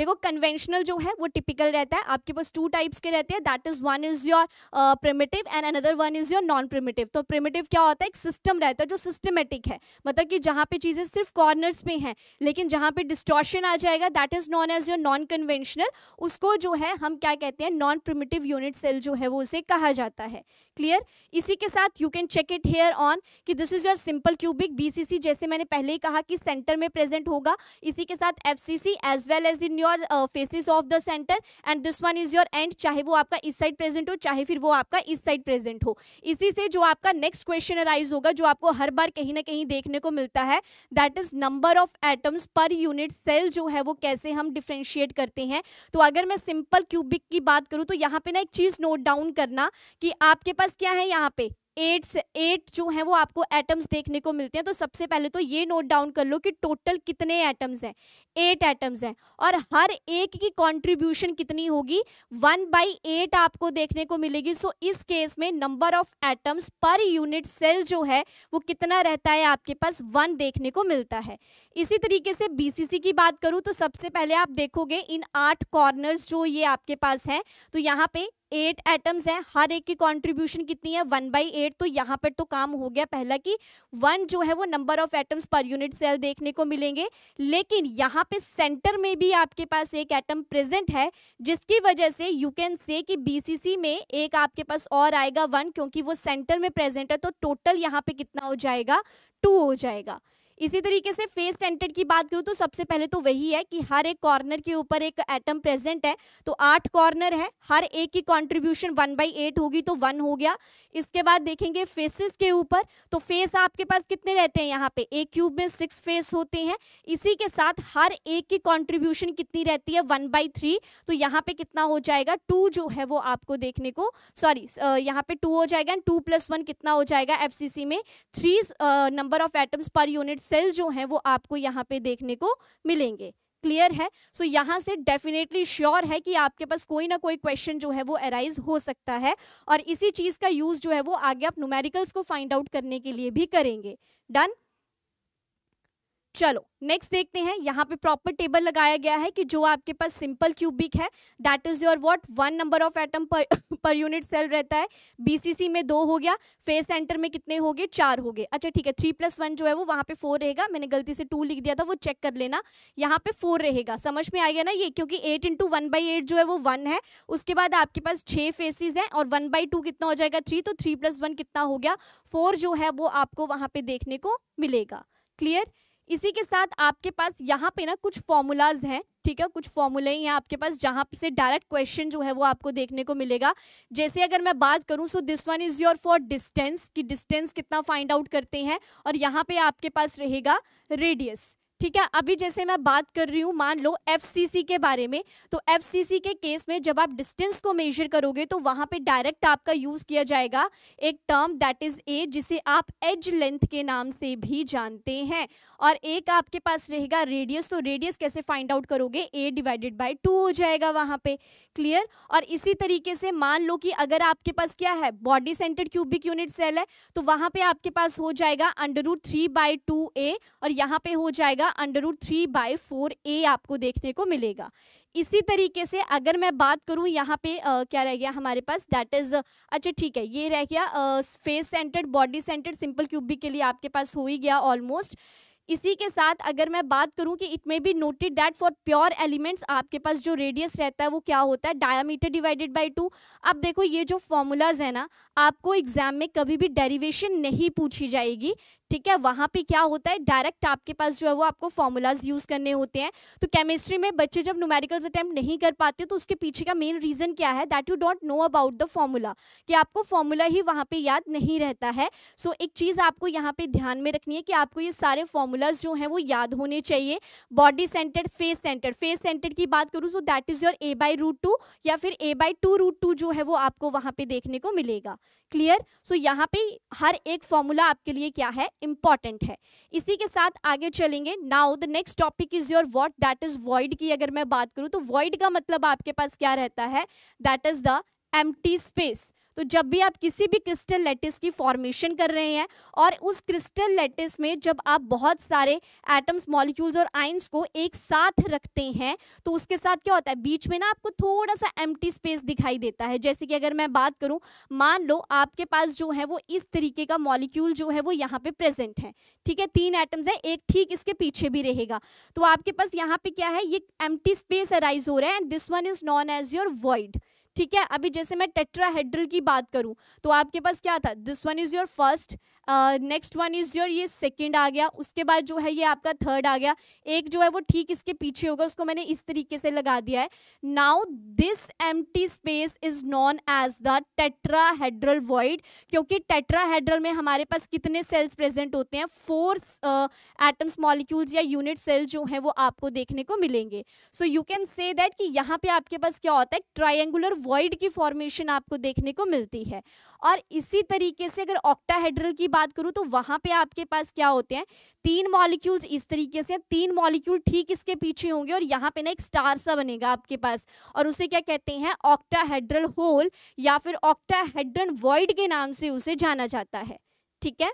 देखो कन्वेंशनल जो है वो टिपिकल रहता है आपके पास टू टाइप्स के रहते हैं that is one is your primitive and another one is your non primitive तो प्रिमेटिव क्या होता है एक सिस्टम रहता है जो सिस्टमेटिक है मतलब कि जहाँ पे चीज़ें सिर्फ कॉर्नर्स में हैं लेकिन जहाँ पे डिस्ट्रॉशन आ जाएगा that is known as your non conventional उसको जो है हम क्या कहते हैं नॉन प्रिमेटिव यूनिट सेल जो है वो उसे कहा जाता है क्लियर इसी के साथ you can check it here on कि this is your simple cubic BCC जैसे मैंने पहले ही कहा कि सेंटर में प्रेजेंट होगा इसी के साथ FCC as well as in your faces of the centre and this one is your and चाहे वो आपका इस साइड प्रेजेंट हो चाहे फिर वो आपका इस साइड प्रेजेंट हो इसी से जो आपका नेक्स्ट क्वेश्चन अराइज होगा जो आपको हर बार कहीं ना कहीं देखने को मिलता है that is number of atoms per unit cell जो है वो कैसे हम डिफ्रेंशिएट करते हैं तो अगर मैं सिंपल क्यूबिक की बात करूं तो यहां पे ना एक चीज़ नोट डाउन करना कि आपके पास एटम्स क्या है यहाँ पे एट एट जो है वो आपको एटम्स देखने को मिलते हैं तो सबसे पहले तो ये नोट डाउन कर लो कि टोटल कितने एटम्स हैं एट एटम्स हैं और हर एक की कंट्रीब्यूशन कितनी होगी वन बाई एट आपको देखने को मिलेगी सो इस केस में number of atoms per unit cell जो है वो कितना रहता है आपके पास वन देखने को मिलता है इसी तरीके से बी की बात करूँ तो सबसे पहले आप देखोगे इन आठ कॉर्नर्स जो ये आपके पास हैं तो यहाँ पे एट एटम्स हैं हर एक की कंट्रीब्यूशन कितनी है वन बाई एट तो यहाँ पर तो काम हो गया पहला कि वन जो है वो number of atoms per unit cell देखने को मिलेंगे लेकिन यहाँ पे सेंटर में भी आपके पास एक एटम प्रेजेंट है जिसकी वजह से यू कैन से कि बीसीसी में एक आपके पास और आएगा वन क्योंकि वो सेंटर में प्रेजेंट है तो टोटल यहाँ पे कितना हो जाएगा टू हो जाएगा इसी तरीके से फेस सेंटर की बात करूँ तो सबसे पहले तो वही है कि हर एक कॉर्नर के ऊपर एक एटम प्रेजेंट है तो आठ कॉर्नर है हर एक की कॉन्ट्रीब्यूशन वन बाई एट होगी तो वन हो गया इसके बाद देखेंगे फेसेस के ऊपर तो फेस आपके पास कितने रहते हैं यहाँ पे एक क्यूब में सिक्स फेस होते हैं इसी के साथ हर एक की कॉन्ट्रीब्यूशन कितनी रहती है वन बाई थ्री तो यहाँ पे कितना हो जाएगा टू जो है वो आपको देखने को सॉरी यहाँ पे टू हो जाएगा टू प्लस वन कितना हो जाएगा एफ में three number of atoms per unit cell जो हैं वो आपको यहाँ पे देखने को मिलेंगे क्लियर है सो so, यहाँ से डेफिनेटली श्योर है कि आपके पास कोई ना कोई क्वेश्चन जो है वो अराइज हो सकता है और इसी चीज़ का यूज़ जो है वो आगे आप न्यूमेरिकल्स को फाइंड आउट करने के लिए भी करेंगे डन चलो नेक्स्ट देखते हैं यहाँ पे प्रॉपर टेबल लगाया गया है कि जो आपके पास सिंपल क्यूबिक है that is your what one number of atom per per unit cell रहता है बीसीसी में दो हो गया फेस सेंटर में कितने हो गए चार हो गए अच्छा ठीक है थ्री प्लस वन जो है वो वहाँ पे फोर रहेगा मैंने गलती से टू लिख दिया था वो चेक कर लेना यहाँ पे फोर रहेगा समझ में आ गया ना ये क्योंकि एट इंटू वन जो है वो वन है उसके बाद आपके पास छः फेसिस हैं और वन बाई कितना हो जाएगा थ्री तो थ्री प्लस कितना हो गया फोर जो है वो आपको वहाँ पे देखने को मिलेगा क्लियर इसी के साथ आपके पास यहाँ पे ना कुछ फॉर्मूलाज हैं ठीक है कुछ फॉर्मूले ही हैं आपके पास जहाँ से डायरेक्ट क्वेश्चन जो है वो आपको देखने को मिलेगा जैसे अगर मैं बात करूँ so this one is your for distance कि डिस्टेंस कितना फाइंड आउट करते हैं और यहाँ पे आपके पास रहेगा रेडियस ठीक है अभी जैसे मैं बात कर रही हूँ मान लो एफसीसी के बारे में तो एफसीसी के केस में जब आप डिस्टेंस को मेजर करोगे तो वहाँ पे डायरेक्ट आपका यूज़ किया जाएगा एक टर्म दैट इज़ ए जिसे आप एज लेंथ के नाम से भी जानते हैं और एक आपके पास रहेगा रेडियस तो रेडियस कैसे फाइंड आउट करोगे ए डिवाइडेड बाई टू हो जाएगा वहाँ पे क्लियर और इसी तरीके से मान लो कि अगर आपके पास क्या है body centred cubic unit cell है तो वहाँ पे आपके पास हो जाएगा under root three by two a और यहाँ पे हो जाएगा under root three by four a आपको देखने को मिलेगा इसी तरीके से अगर मैं बात करूं यहाँ पे आ, क्या रह गया हमारे पास दैट इज अच्छा ठीक है ये रह गया face centred body centred simple cubic के लिए आपके पास हो ही गया ऑलमोस्ट इसी के साथ अगर मैं बात करूं कि it may be noted that for pure elements आपके पास जो रेडियस रहता है वो क्या होता है डायामीटर डिवाइडेड बाय टू अब देखो ये जो फॉर्मूलाज है ना आपको एग्जाम में कभी भी डेरिवेशन नहीं पूछी जाएगी ठीक है वहाँ पे क्या होता है डायरेक्ट आपके पास जो है वो आपको फॉर्मूलाज यूज करने होते हैं तो केमिस्ट्री में बच्चे जब न्यूमेरिकल्स अटैम्प्ट नहीं कर पाते तो उसके पीछे का मेन रीजन क्या है that you don't know about the formula कि आपको फॉर्मूला ही वहाँ पे याद नहीं रहता है सो so, एक चीज़ आपको यहाँ पे ध्यान में रखनी है कि आपको ये सारे फॉर्मूलाज जो हैं वो याद होने चाहिए body centred face centred face centred की बात करूँ so that is your a by root two या फिर a by two root two जो है वो आपको वहाँ पे देखने को मिलेगा क्लियर सो so, यहाँ पे हर एक फॉर्मूला आपके लिए क्या है इंपॉर्टेंट है इसी के साथ आगे चलेंगे now the next topic is your what that is void की अगर मैं बात करूं तो वॉइड का मतलब आपके पास क्या रहता है that is the empty space तो जब भी आप किसी भी क्रिस्टल लेटिस की फॉर्मेशन कर रहे हैं और उस क्रिस्टल लेटिस में जब आप बहुत सारे एटम्स मॉलिक्यूल्स और आइंस को एक साथ रखते हैं तो उसके साथ क्या होता है बीच में ना आपको थोड़ा सा एम स्पेस दिखाई देता है जैसे कि अगर मैं बात करूँ मान लो आपके पास जो है वो इस तरीके का मॉलिक्यूल जो है वो यहाँ पे प्रेजेंट है ठीक है तीन एटम्स है एक ठीक इसके पीछे भी रहेगा तो आपके पास यहाँ पे क्या है ये एम्प्टी स्पेस अराइज हो रहा है and this one is known as your word ठीक है अभी जैसे मैं टेट्राहेड्रल की बात करूं तो आपके पास क्या था this one is your first next one is your ये सेकंड आ गया उसके बाद जो है ये आपका थर्ड आ गया एक जो है वो ठीक इसके पीछे होगा उसको मैंने इस तरीके से लगा दिया है now this M space is known as the tetrahedral void क्योंकि टेट्राहेड्रल में हमारे पास कितने सेल्स प्रेजेंट होते हैं फोर एटम्स मॉलिक्यूल्स या यूनिट सेल्स जो हैं वो आपको देखने को मिलेंगे so you can say that कि यहाँ पे आपके पास क्या होता है ट्राइंगुलर वॉइड की फॉर्मेशन आपको देखने को मिलती है और इसी तरीके से अगर ऑक्टाहेड्रल की बात करूँ तो वहाँ पे आपके पास क्या होते हैं तीन मॉलिक्यूल्स इस तरीके से तीन मॉलिक्यूल ठीक इसके पीछे होंगे और यहाँ पे ना एक स्टार सा बनेगा आपके पास और उसे क्या कहते हैं ऑक्टाहेड्रल होल या फिर ऑक्टाहेड्रन वॉइड के नाम से उसे जाना जाता है ठीक है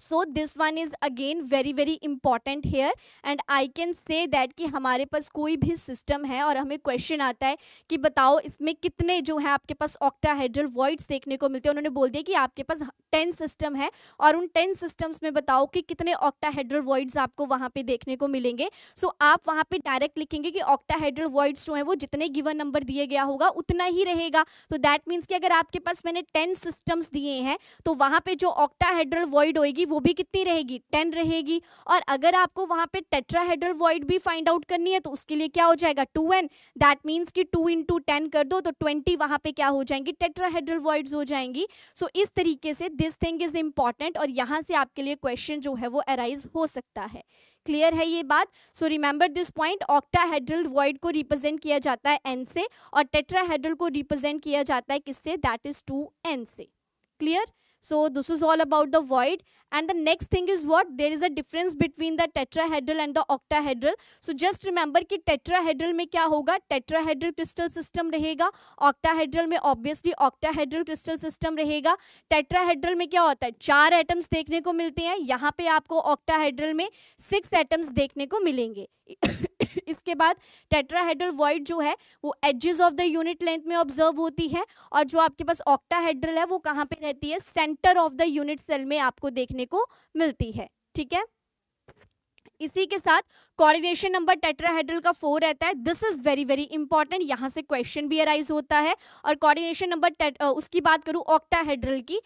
so this one is again very very important here and I can say that कि हमारे पास कोई भी सिस्टम है और हमें क्वेश्चन आता है कि बताओ इसमें कितने जो है आपके पास ऑक्टाहाइड्रल वर्ड्स देखने को मिलते हैं उन्होंने बोल दिया कि आपके पास टेन सिस्टम है और उन टेन सिस्टम्स में बताओ कि कितने ऑक्टाहाइड्रल वर्ड्स आपको वहाँ पे देखने को मिलेंगे सो so, आप वहाँ पे डायरेक्ट लिखेंगे कि ऑक्टाहाइड्रल वर्ड्स जो है वो जितने गिवन नंबर दिए गया होगा उतना ही रहेगा तो दैट मीन्स कि अगर आपके पास मैंने टेन सिस्टम्स दिए हैं तो वहाँ पे जो ऑक्टाहाइड्रल वर्ड होगी वो भी कितनी रहेगी टेन रहेगी और अगर आपको वहां पे टेट्राहेड्रल वॉइड भी फाइंड आउट करनी है तो उसके लिए क्या हो जाएगा टू एन दैट मीन्स कि टू इंटू टेन कर दो तो ट्वेंटी वहां पे क्या हो जाएंगी टेट्राहेड्रल वॉइड्स हो जाएंगी सो so, इस तरीके से दिस थिंग इज इंपॉर्टेंट और यहां से आपके लिए क्वेश्चन जो है वो अराइज हो सकता है क्लियर है ये बात so remember this point octahedral void को रिप्रेजेंट किया जाता है एन से और टेट्राहेड्रल को रिप्रेजेंट किया जाता है किससे दैट इज टू एन से clear so this is all about the word And the next thing is what? There is a difference between the tetrahedral and the octahedral. So just remember ki tetrahedral mein kya hoga Tetrahedral crystal system rahega Octahedral mein obviously octahedral crystal system rahega Tetrahedral mein kya hota hai char atoms dekhne ko milte hain yahan pe aapko octahedral mein six atoms dekhne ko milenge इसके बाद tetrahedral void जो है वो edges of the unit length में observe होती है और जो आपके पास ऑक्टाहेड्रल है वो कहां पे रहती है centre of the unit cell में आपको देखने देखने को मिलती है ठीक है इसी के साथ कोऑर्डिनेशन नंबर टेट्राहेड्रल का फोर रहता है this is very very important यहाँ से क्वेश्चन भी अराइज होता है और कोऑर्डिनेशन नंबर उसकी बात करूँ ऑक्टाहेड्रल की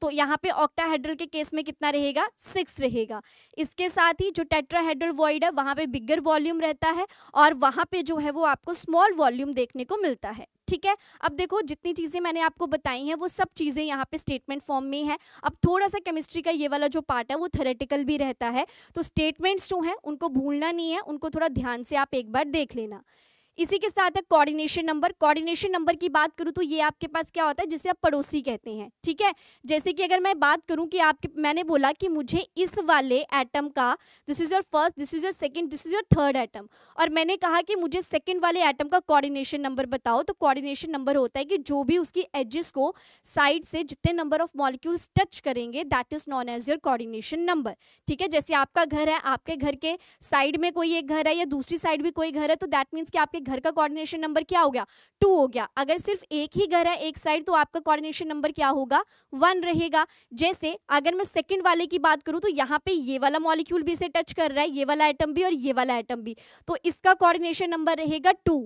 तो यहाँ पे ऑक्टाहेड्रल के केस में कितना रहेगा सिक्स रहेगा इसके साथ ही जो टेट्राहेड्रल वॉइड है वहाँ पे बिगर वॉल्यूम रहता है और वहाँ पे जो है वो आपको स्मॉल वॉल्यूम देखने को मिलता है ठीक है अब देखो जितनी चीज़ें मैंने आपको बताई हैं वो सब चीज़ें यहाँ पे स्टेटमेंट फॉर्म में है अब थोड़ा सा केमिस्ट्री का ये वाला जो पार्ट है वो थेरेटिकल भी रहता है तो स्टेटमेंट्स जो हैं उनको भूलना नहीं है उनको थोड़ा ध्यान से आप एक बार देख लेना इसी के साथ है कोऑर्डिनेशन नंबर कोऑर्डिनेशन नंबर की बात करूं तो ये आपके पास क्या होता है जिसे आप पड़ोसी कहते हैं ठीक है जैसे कि अगर मैं बात करूँ कि आपके मैंने बोला कि मुझे इस वाले एटम का this is your first this is your second this is your third atom और मैंने कहा कि मुझे सेकेंड वाले एटम का कॉर्डिनेशन नंबर बताओ तो कॉर्डिनेशन नंबर होता है कि जो भी उसकी एजिस को साइड से जितने नंबर ऑफ मॉलिक्यूल्स टच करेंगे that is known as your coordination number ठीक है जैसे आपका घर है आपके घर के साइड में कोई एक घर है या दूसरी साइड भी कोई घर है तो दैट मीन्स कि आपके घर का कोऑर्डिनेशन नंबर क्या हो गया टू हो गया अगर सिर्फ एक ही घर है एक साइड तो आपका कोऑर्डिनेशन नंबर क्या होगा वन रहेगा जैसे अगर मैं सेकंड वाले की बात करूं तो यहाँ पे ये वाला मॉलिक्यूल भी इसे टच कर रहा है ये वाला आइटम भी और ये वाला आइटम भी तो इसका कॉर्डिनेशन नंबर रहेगा टू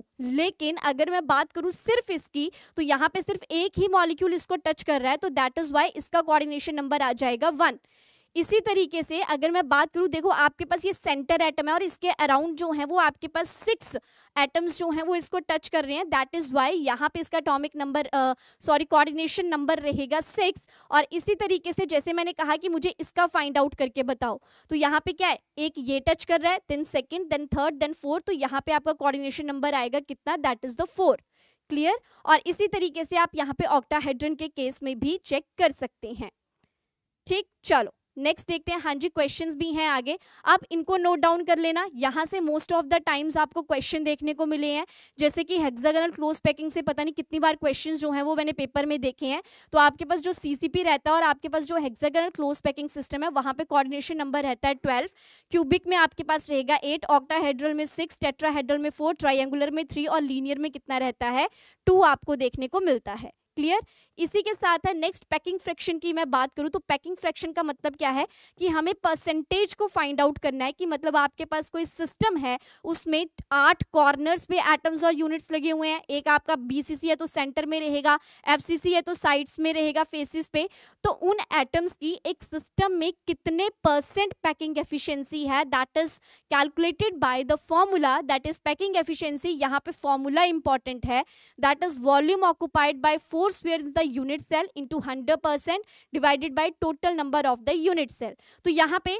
लेकिन अगर मैं बात करूँ सिर्फ इसकी तो यहाँ पे सिर्फ एक ही मॉलिक्यूल इसको टच कर रहा है तो दैट इज वाई इसका कॉर्डिनेशन नंबर आ जाएगा वन इसी तरीके से अगर मैं बात करूँ देखो आपके पास ये सेंटर एटम है और इसके अराउंड जो है वो आपके पास सिक्स एटम्स जो हैं वो इसको टच कर रहे हैं दैट इज वाई यहाँ पे इसका atomic number sorry coordination number रहेगा सिक्स और इसी तरीके से जैसे मैंने कहा कि मुझे इसका फाइंड आउट करके बताओ तो यहाँ पे क्या है एक ये टच कर रहा है then second then third then fourth तो यहाँ पे आपका कॉर्डिनेशन नंबर आएगा कितना that is the four clear और इसी तरीके से आप यहाँ पे ऑक्टाहाइड्रन के केस में भी चेक कर सकते हैं ठीक चलो नेक्स्ट देखते हैं हाँ जी क्वेश्चंस भी हैं आगे आप इनको नोट डाउन कर लेना यहाँ से मोस्ट ऑफ द टाइम्स आपको क्वेश्चन देखने को मिले हैं जैसे कि हेक्सागनल क्लोज पैकिंग से पता नहीं कितनी बार क्वेश्चंस जो हैं वो मैंने पेपर में देखे हैं तो आपके पास जो सीसीपी रहता है और आपके पास जो हेक्सागनल क्लोज पैकिंग सिस्टम है वहाँ पर कॉर्डिनेशन नंबर रहता है ट्वेल्व क्यूबिक में आपके पास रहेगा एट ऑक्टा में सिक्स टेट्रा में फोर ट्राइंगुलर में थ्री और लीनियर में कितना रहता है टू आपको देखने को मिलता है क्लियर इसी के साथ है नेक्स्ट पैकिंग फ्रैक्शन की मैं बात करूँ तो पैकिंग फ्रैक्शन का मतलब क्या है कि हमें परसेंटेज को फाइंड आउट करना है कि मतलब आपके पास कोई सिस्टम है उसमें आठ कॉर्नर्स पे एटम्स और यूनिट्स लगे हुए हैं एक आपका बीसीसी है तो सेंटर में रहेगा एफसीसी है तो साइड्स में रहेगा फेसिस पे तो उन एटम्स की एक सिस्टम में कितने परसेंट पैकिंग एफिशियंसी है that is calculated by the formula that is packing efficiency यहाँ पे फॉर्मूला इंपॉर्टेंट है that is volume occupied by four square the unit cell into hundred percent divided by total number of the unit cell तो यहाँ पे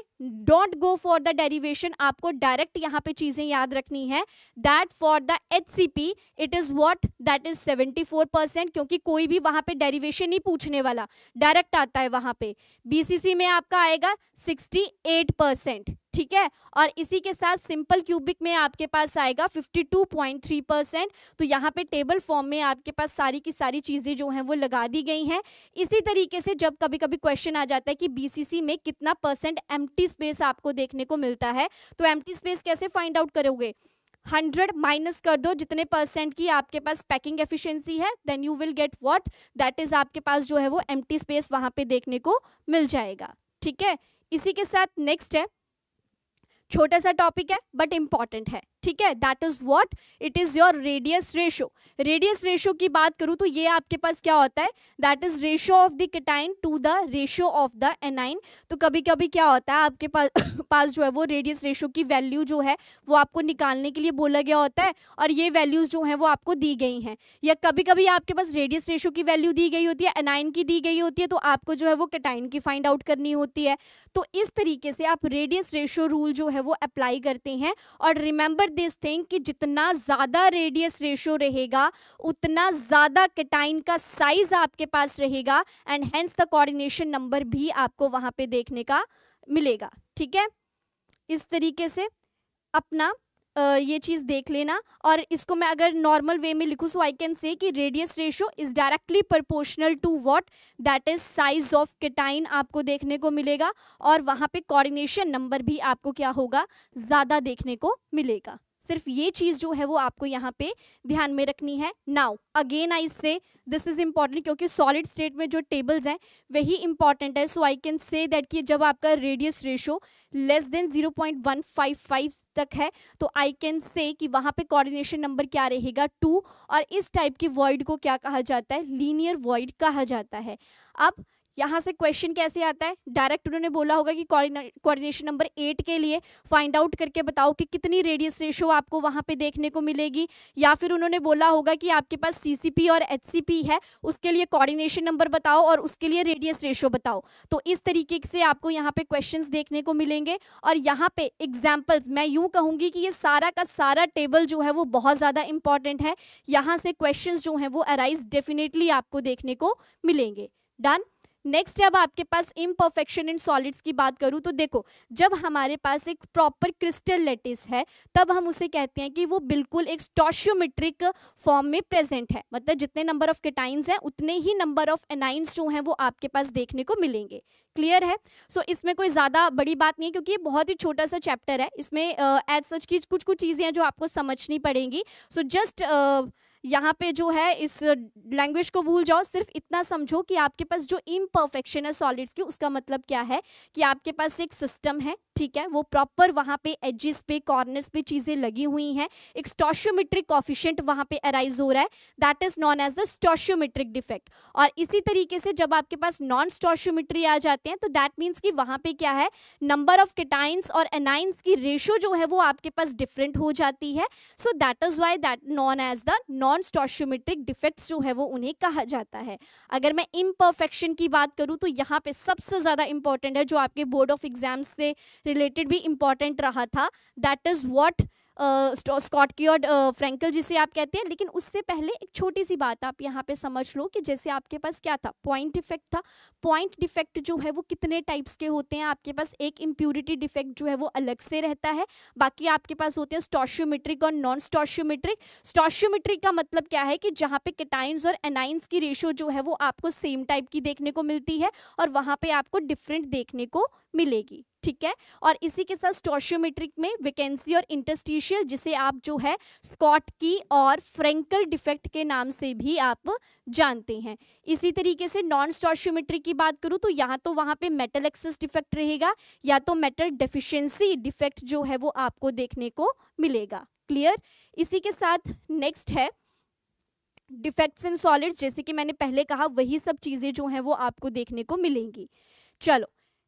don't go for the derivation आपको direct यहाँ पे चीजें याद रखनी है that for the H C P it is what that is seventy four percent क्योंकि कोई भी वहां पे डेरिवेशन नहीं पूछने वाला डायरेक्ट आता है वहां पे बीसीसी में आपका आएगा सिक्सटी एट परसेंट ठीक है और इसी के साथ सिंपल क्यूबिक में आपके पास आएगा 52.3 परसेंट तो यहाँ पे टेबल फॉर्म में आपके पास सारी की सारी चीज़ें जो हैं वो लगा दी गई हैं इसी तरीके से जब कभी कभी क्वेश्चन आ जाता है कि बीसीसी में कितना परसेंट एम्प्टी स्पेस आपको देखने को मिलता है तो एम्प्टी स्पेस कैसे फाइंड आउट करोगे हंड्रेड माइनस कर दो जितने परसेंट की आपके पास पैकिंग एफिशिएंसी है then you will get what that is आपके पास जो है वो एम्प्टी स्पेस वहां पे देखने को मिल जाएगा ठीक है इसी के साथ नेक्स्ट है छोटा सा टॉपिक है बट इम्पॉर्टेंट है ठीक है that is what it is your radius ratio radius ratio की बात करूँ तो ये आपके पास क्या होता है that is ratio of the cation to the ratio of the anion तो कभी कभी क्या होता है आपके पास पास जो है वो रेडियस रेशो की वैल्यू जो है वो आपको निकालने के लिए बोला गया होता है और ये वैल्यूज जो है वो आपको दी गई हैं या कभी कभी आपके पास रेडियस रेशो की वैल्यू दी गई होती है एनाइन की दी गई होती है तो आपको जो है वो कटाइन की फाइंड आउट करनी होती है तो इस तरीके से आप रेडियस रेशो रूल जो है वो अप्लाई करते हैं और रिमेंबर कंसिडर दिस थिंग कि जितना ज़्यादा रेडियस रेशो रहेगा उतना ज़्यादा कटाइन का साइज आपके पास रहेगा and hence the coordination number भी आपको वहाँ पे देखने का मिलेगा ठीक है इस तरीके से अपना ये चीज़ देख लेना और इसको मैं अगर नॉर्मल वे में लिखूँ सो आई कैन से कि radius ratio is directly proportional to what that is size of cation आपको देखने को मिलेगा और वहाँ पे कोऑर्डिनेशन नंबर भी आपको क्या होगा ज़्यादा देखने को मिलेगा सिर्फ ये चीज़ जो है वो आपको यहाँ पे ध्यान में रखनी है now again I say this is important क्योंकि सॉलिड स्टेट में जो टेबल्स हैं वही इंपॉर्टेंट है सो आई कैन से दैट कि जब आपका रेडियस रेशो लेस देन 0.155 तक है तो आई कैन से कि वहाँ पे कोऑर्डिनेशन नंबर क्या रहेगा टू और इस टाइप की वॉइड को क्या कहा जाता है लीनियर वॉइड कहा जाता है अब यहाँ से क्वेश्चन कैसे आता है डायरेक्ट उन्होंने बोला होगा कि कोऑर्डिनेशन नंबर एट के लिए फाइंड आउट करके बताओ कि कितनी रेडियस रेशो आपको वहाँ पे देखने को मिलेगी या फिर उन्होंने बोला होगा कि आपके पास सी और एच है उसके लिए कोऑर्डिनेशन नंबर बताओ और उसके लिए रेडियस रेशो बताओ तो इस तरीके से आपको यहाँ पे क्वेश्चन देखने को मिलेंगे और यहाँ पे एग्जाम्पल्स मैं यूँ कहूँगी कि ये सारा का सारा टेबल जो है वो बहुत ज़्यादा इंपॉर्टेंट है यहाँ से क्वेश्चन जो हैं वो अराइज डेफिनेटली आपको देखने को मिलेंगे डन नेक्स्ट जब आपके पास इम्परफेक्शन इन सॉलिड्स की बात करूं तो देखो जब हमारे पास एक प्रॉपर क्रिस्टल लेटिस है तब हम उसे कहते हैं कि वो बिल्कुल एक स्टोशियोमेट्रिक फॉर्म में प्रेजेंट है मतलब जितने नंबर ऑफ केटाइंस हैं उतने ही नंबर ऑफ एनाइंस जो हैं वो आपके पास देखने को मिलेंगे क्लियर है सो so, इसमें कोई ज़्यादा बड़ी बात नहीं है क्योंकि ये बहुत ही छोटा सा चैप्टर है इसमें एज सच की कुछ कुछ चीज़ें हैं जो आपको समझनी पड़ेंगी सो so, जस्ट यहाँ पे जो है इस लैंग्वेज को भूल जाओ सिर्फ इतना समझो कि आपके पास जो इम्परफेक्शन है सॉलिड्स की उसका मतलब क्या है कि आपके पास एक सिस्टम है ठीक है वो प्रॉपर वहाँ पे एजिस पे कॉर्नर्स पे चीज़ें लगी हुई हैं एक स्टोशियोमेट्रिक कॉफिशेंट वहाँ पे अराइज हो रहा है that is known as the stoichiometric defect और इसी तरीके से जब आपके पास नॉन स्टोशियोमेट्री आ जाते हैं तो दैट मीन्स कि वहाँ पर क्या है नंबर ऑफ किटाइंस और एनाइंस की रेशो जो है वो आपके पास डिफरेंट हो जाती है so that is why that known as the non non stoichiometric defects जो है वो उन्हें कहा जाता है अगर मैं इम्परफेक्शन की बात करूँ तो यहाँ पे सबसे ज़्यादा इंपॉर्टेंट है जो आपके बोर्ड ऑफ एग्जाम्स से रिलेटेड भी इम्पॉर्टेंट रहा था दैट इज़ वॉट स्कॉट की और फ्रेंकल जिसे आप कहते हैं लेकिन उससे पहले एक छोटी सी बात आप यहाँ पे समझ लो कि जैसे आपके पास क्या था पॉइंट डिफेक्ट था पॉइंट डिफेक्ट जो है वो कितने टाइप्स के होते हैं आपके पास एक इम्प्यूरिटी डिफेक्ट जो है वो अलग से रहता है बाकी आपके पास होते हैं स्टोशियोमेट्रिक और नॉन स्टोशियोमेट्रिक स्टोशियोमेट्रिक का मतलब क्या है कि जहाँ पे कटाइन्स और एनाइंस की रेशियो जो है वो आपको सेम टाइप की देखने को मिलती है और वहाँ पे आपको डिफरेंट देखने को मिलेगी ठीक है और इसी के साथ स्टोशियोमेट्रिक में वैकेंसी और इंटरस्टिशियल जिसे आप जो है स्कॉट की और फ्रेंकल डिफेक्ट के नाम से भी आप जानते हैं इसी तरीके से नॉन स्टोशियोमेट्रिक की बात करूं तो यहाँ तो वहाँ पे मेटल एक्सेस डिफेक्ट रहेगा या तो मेटल डेफिशिएंसी डिफेक्ट जो है वो आपको देखने को मिलेगा क्लियर इसी के साथ नेक्स्ट है डिफेक्ट्स इन सॉलिड्स जैसे कि मैंने पहले कहा वही सब चीज़ें जो हैं वो आपको देखने को मिलेंगी चलो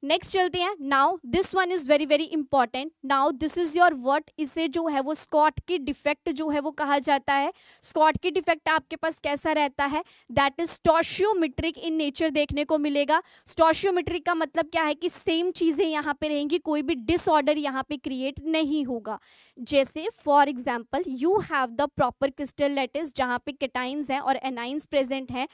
नेक्स्ट चलते हैं now this one is very very important now this is your word इसे जो है वो स्कॉट की डिफेक्ट जो है वो कहा जाता है स्कॉट की डिफेक्ट आपके पास कैसा रहता है that is stoichiometric in nature देखने को मिलेगा स्टोशियोमेट्रिक का मतलब क्या है कि सेम चीजें यहाँ पे रहेंगी कोई भी डिसऑर्डर यहाँ पे क्रिएट नहीं होगा जैसे for example you have the proper crystal lattice जहाँ पे कैटाइंस हैं और एनाइंस प्रेजेंट हैं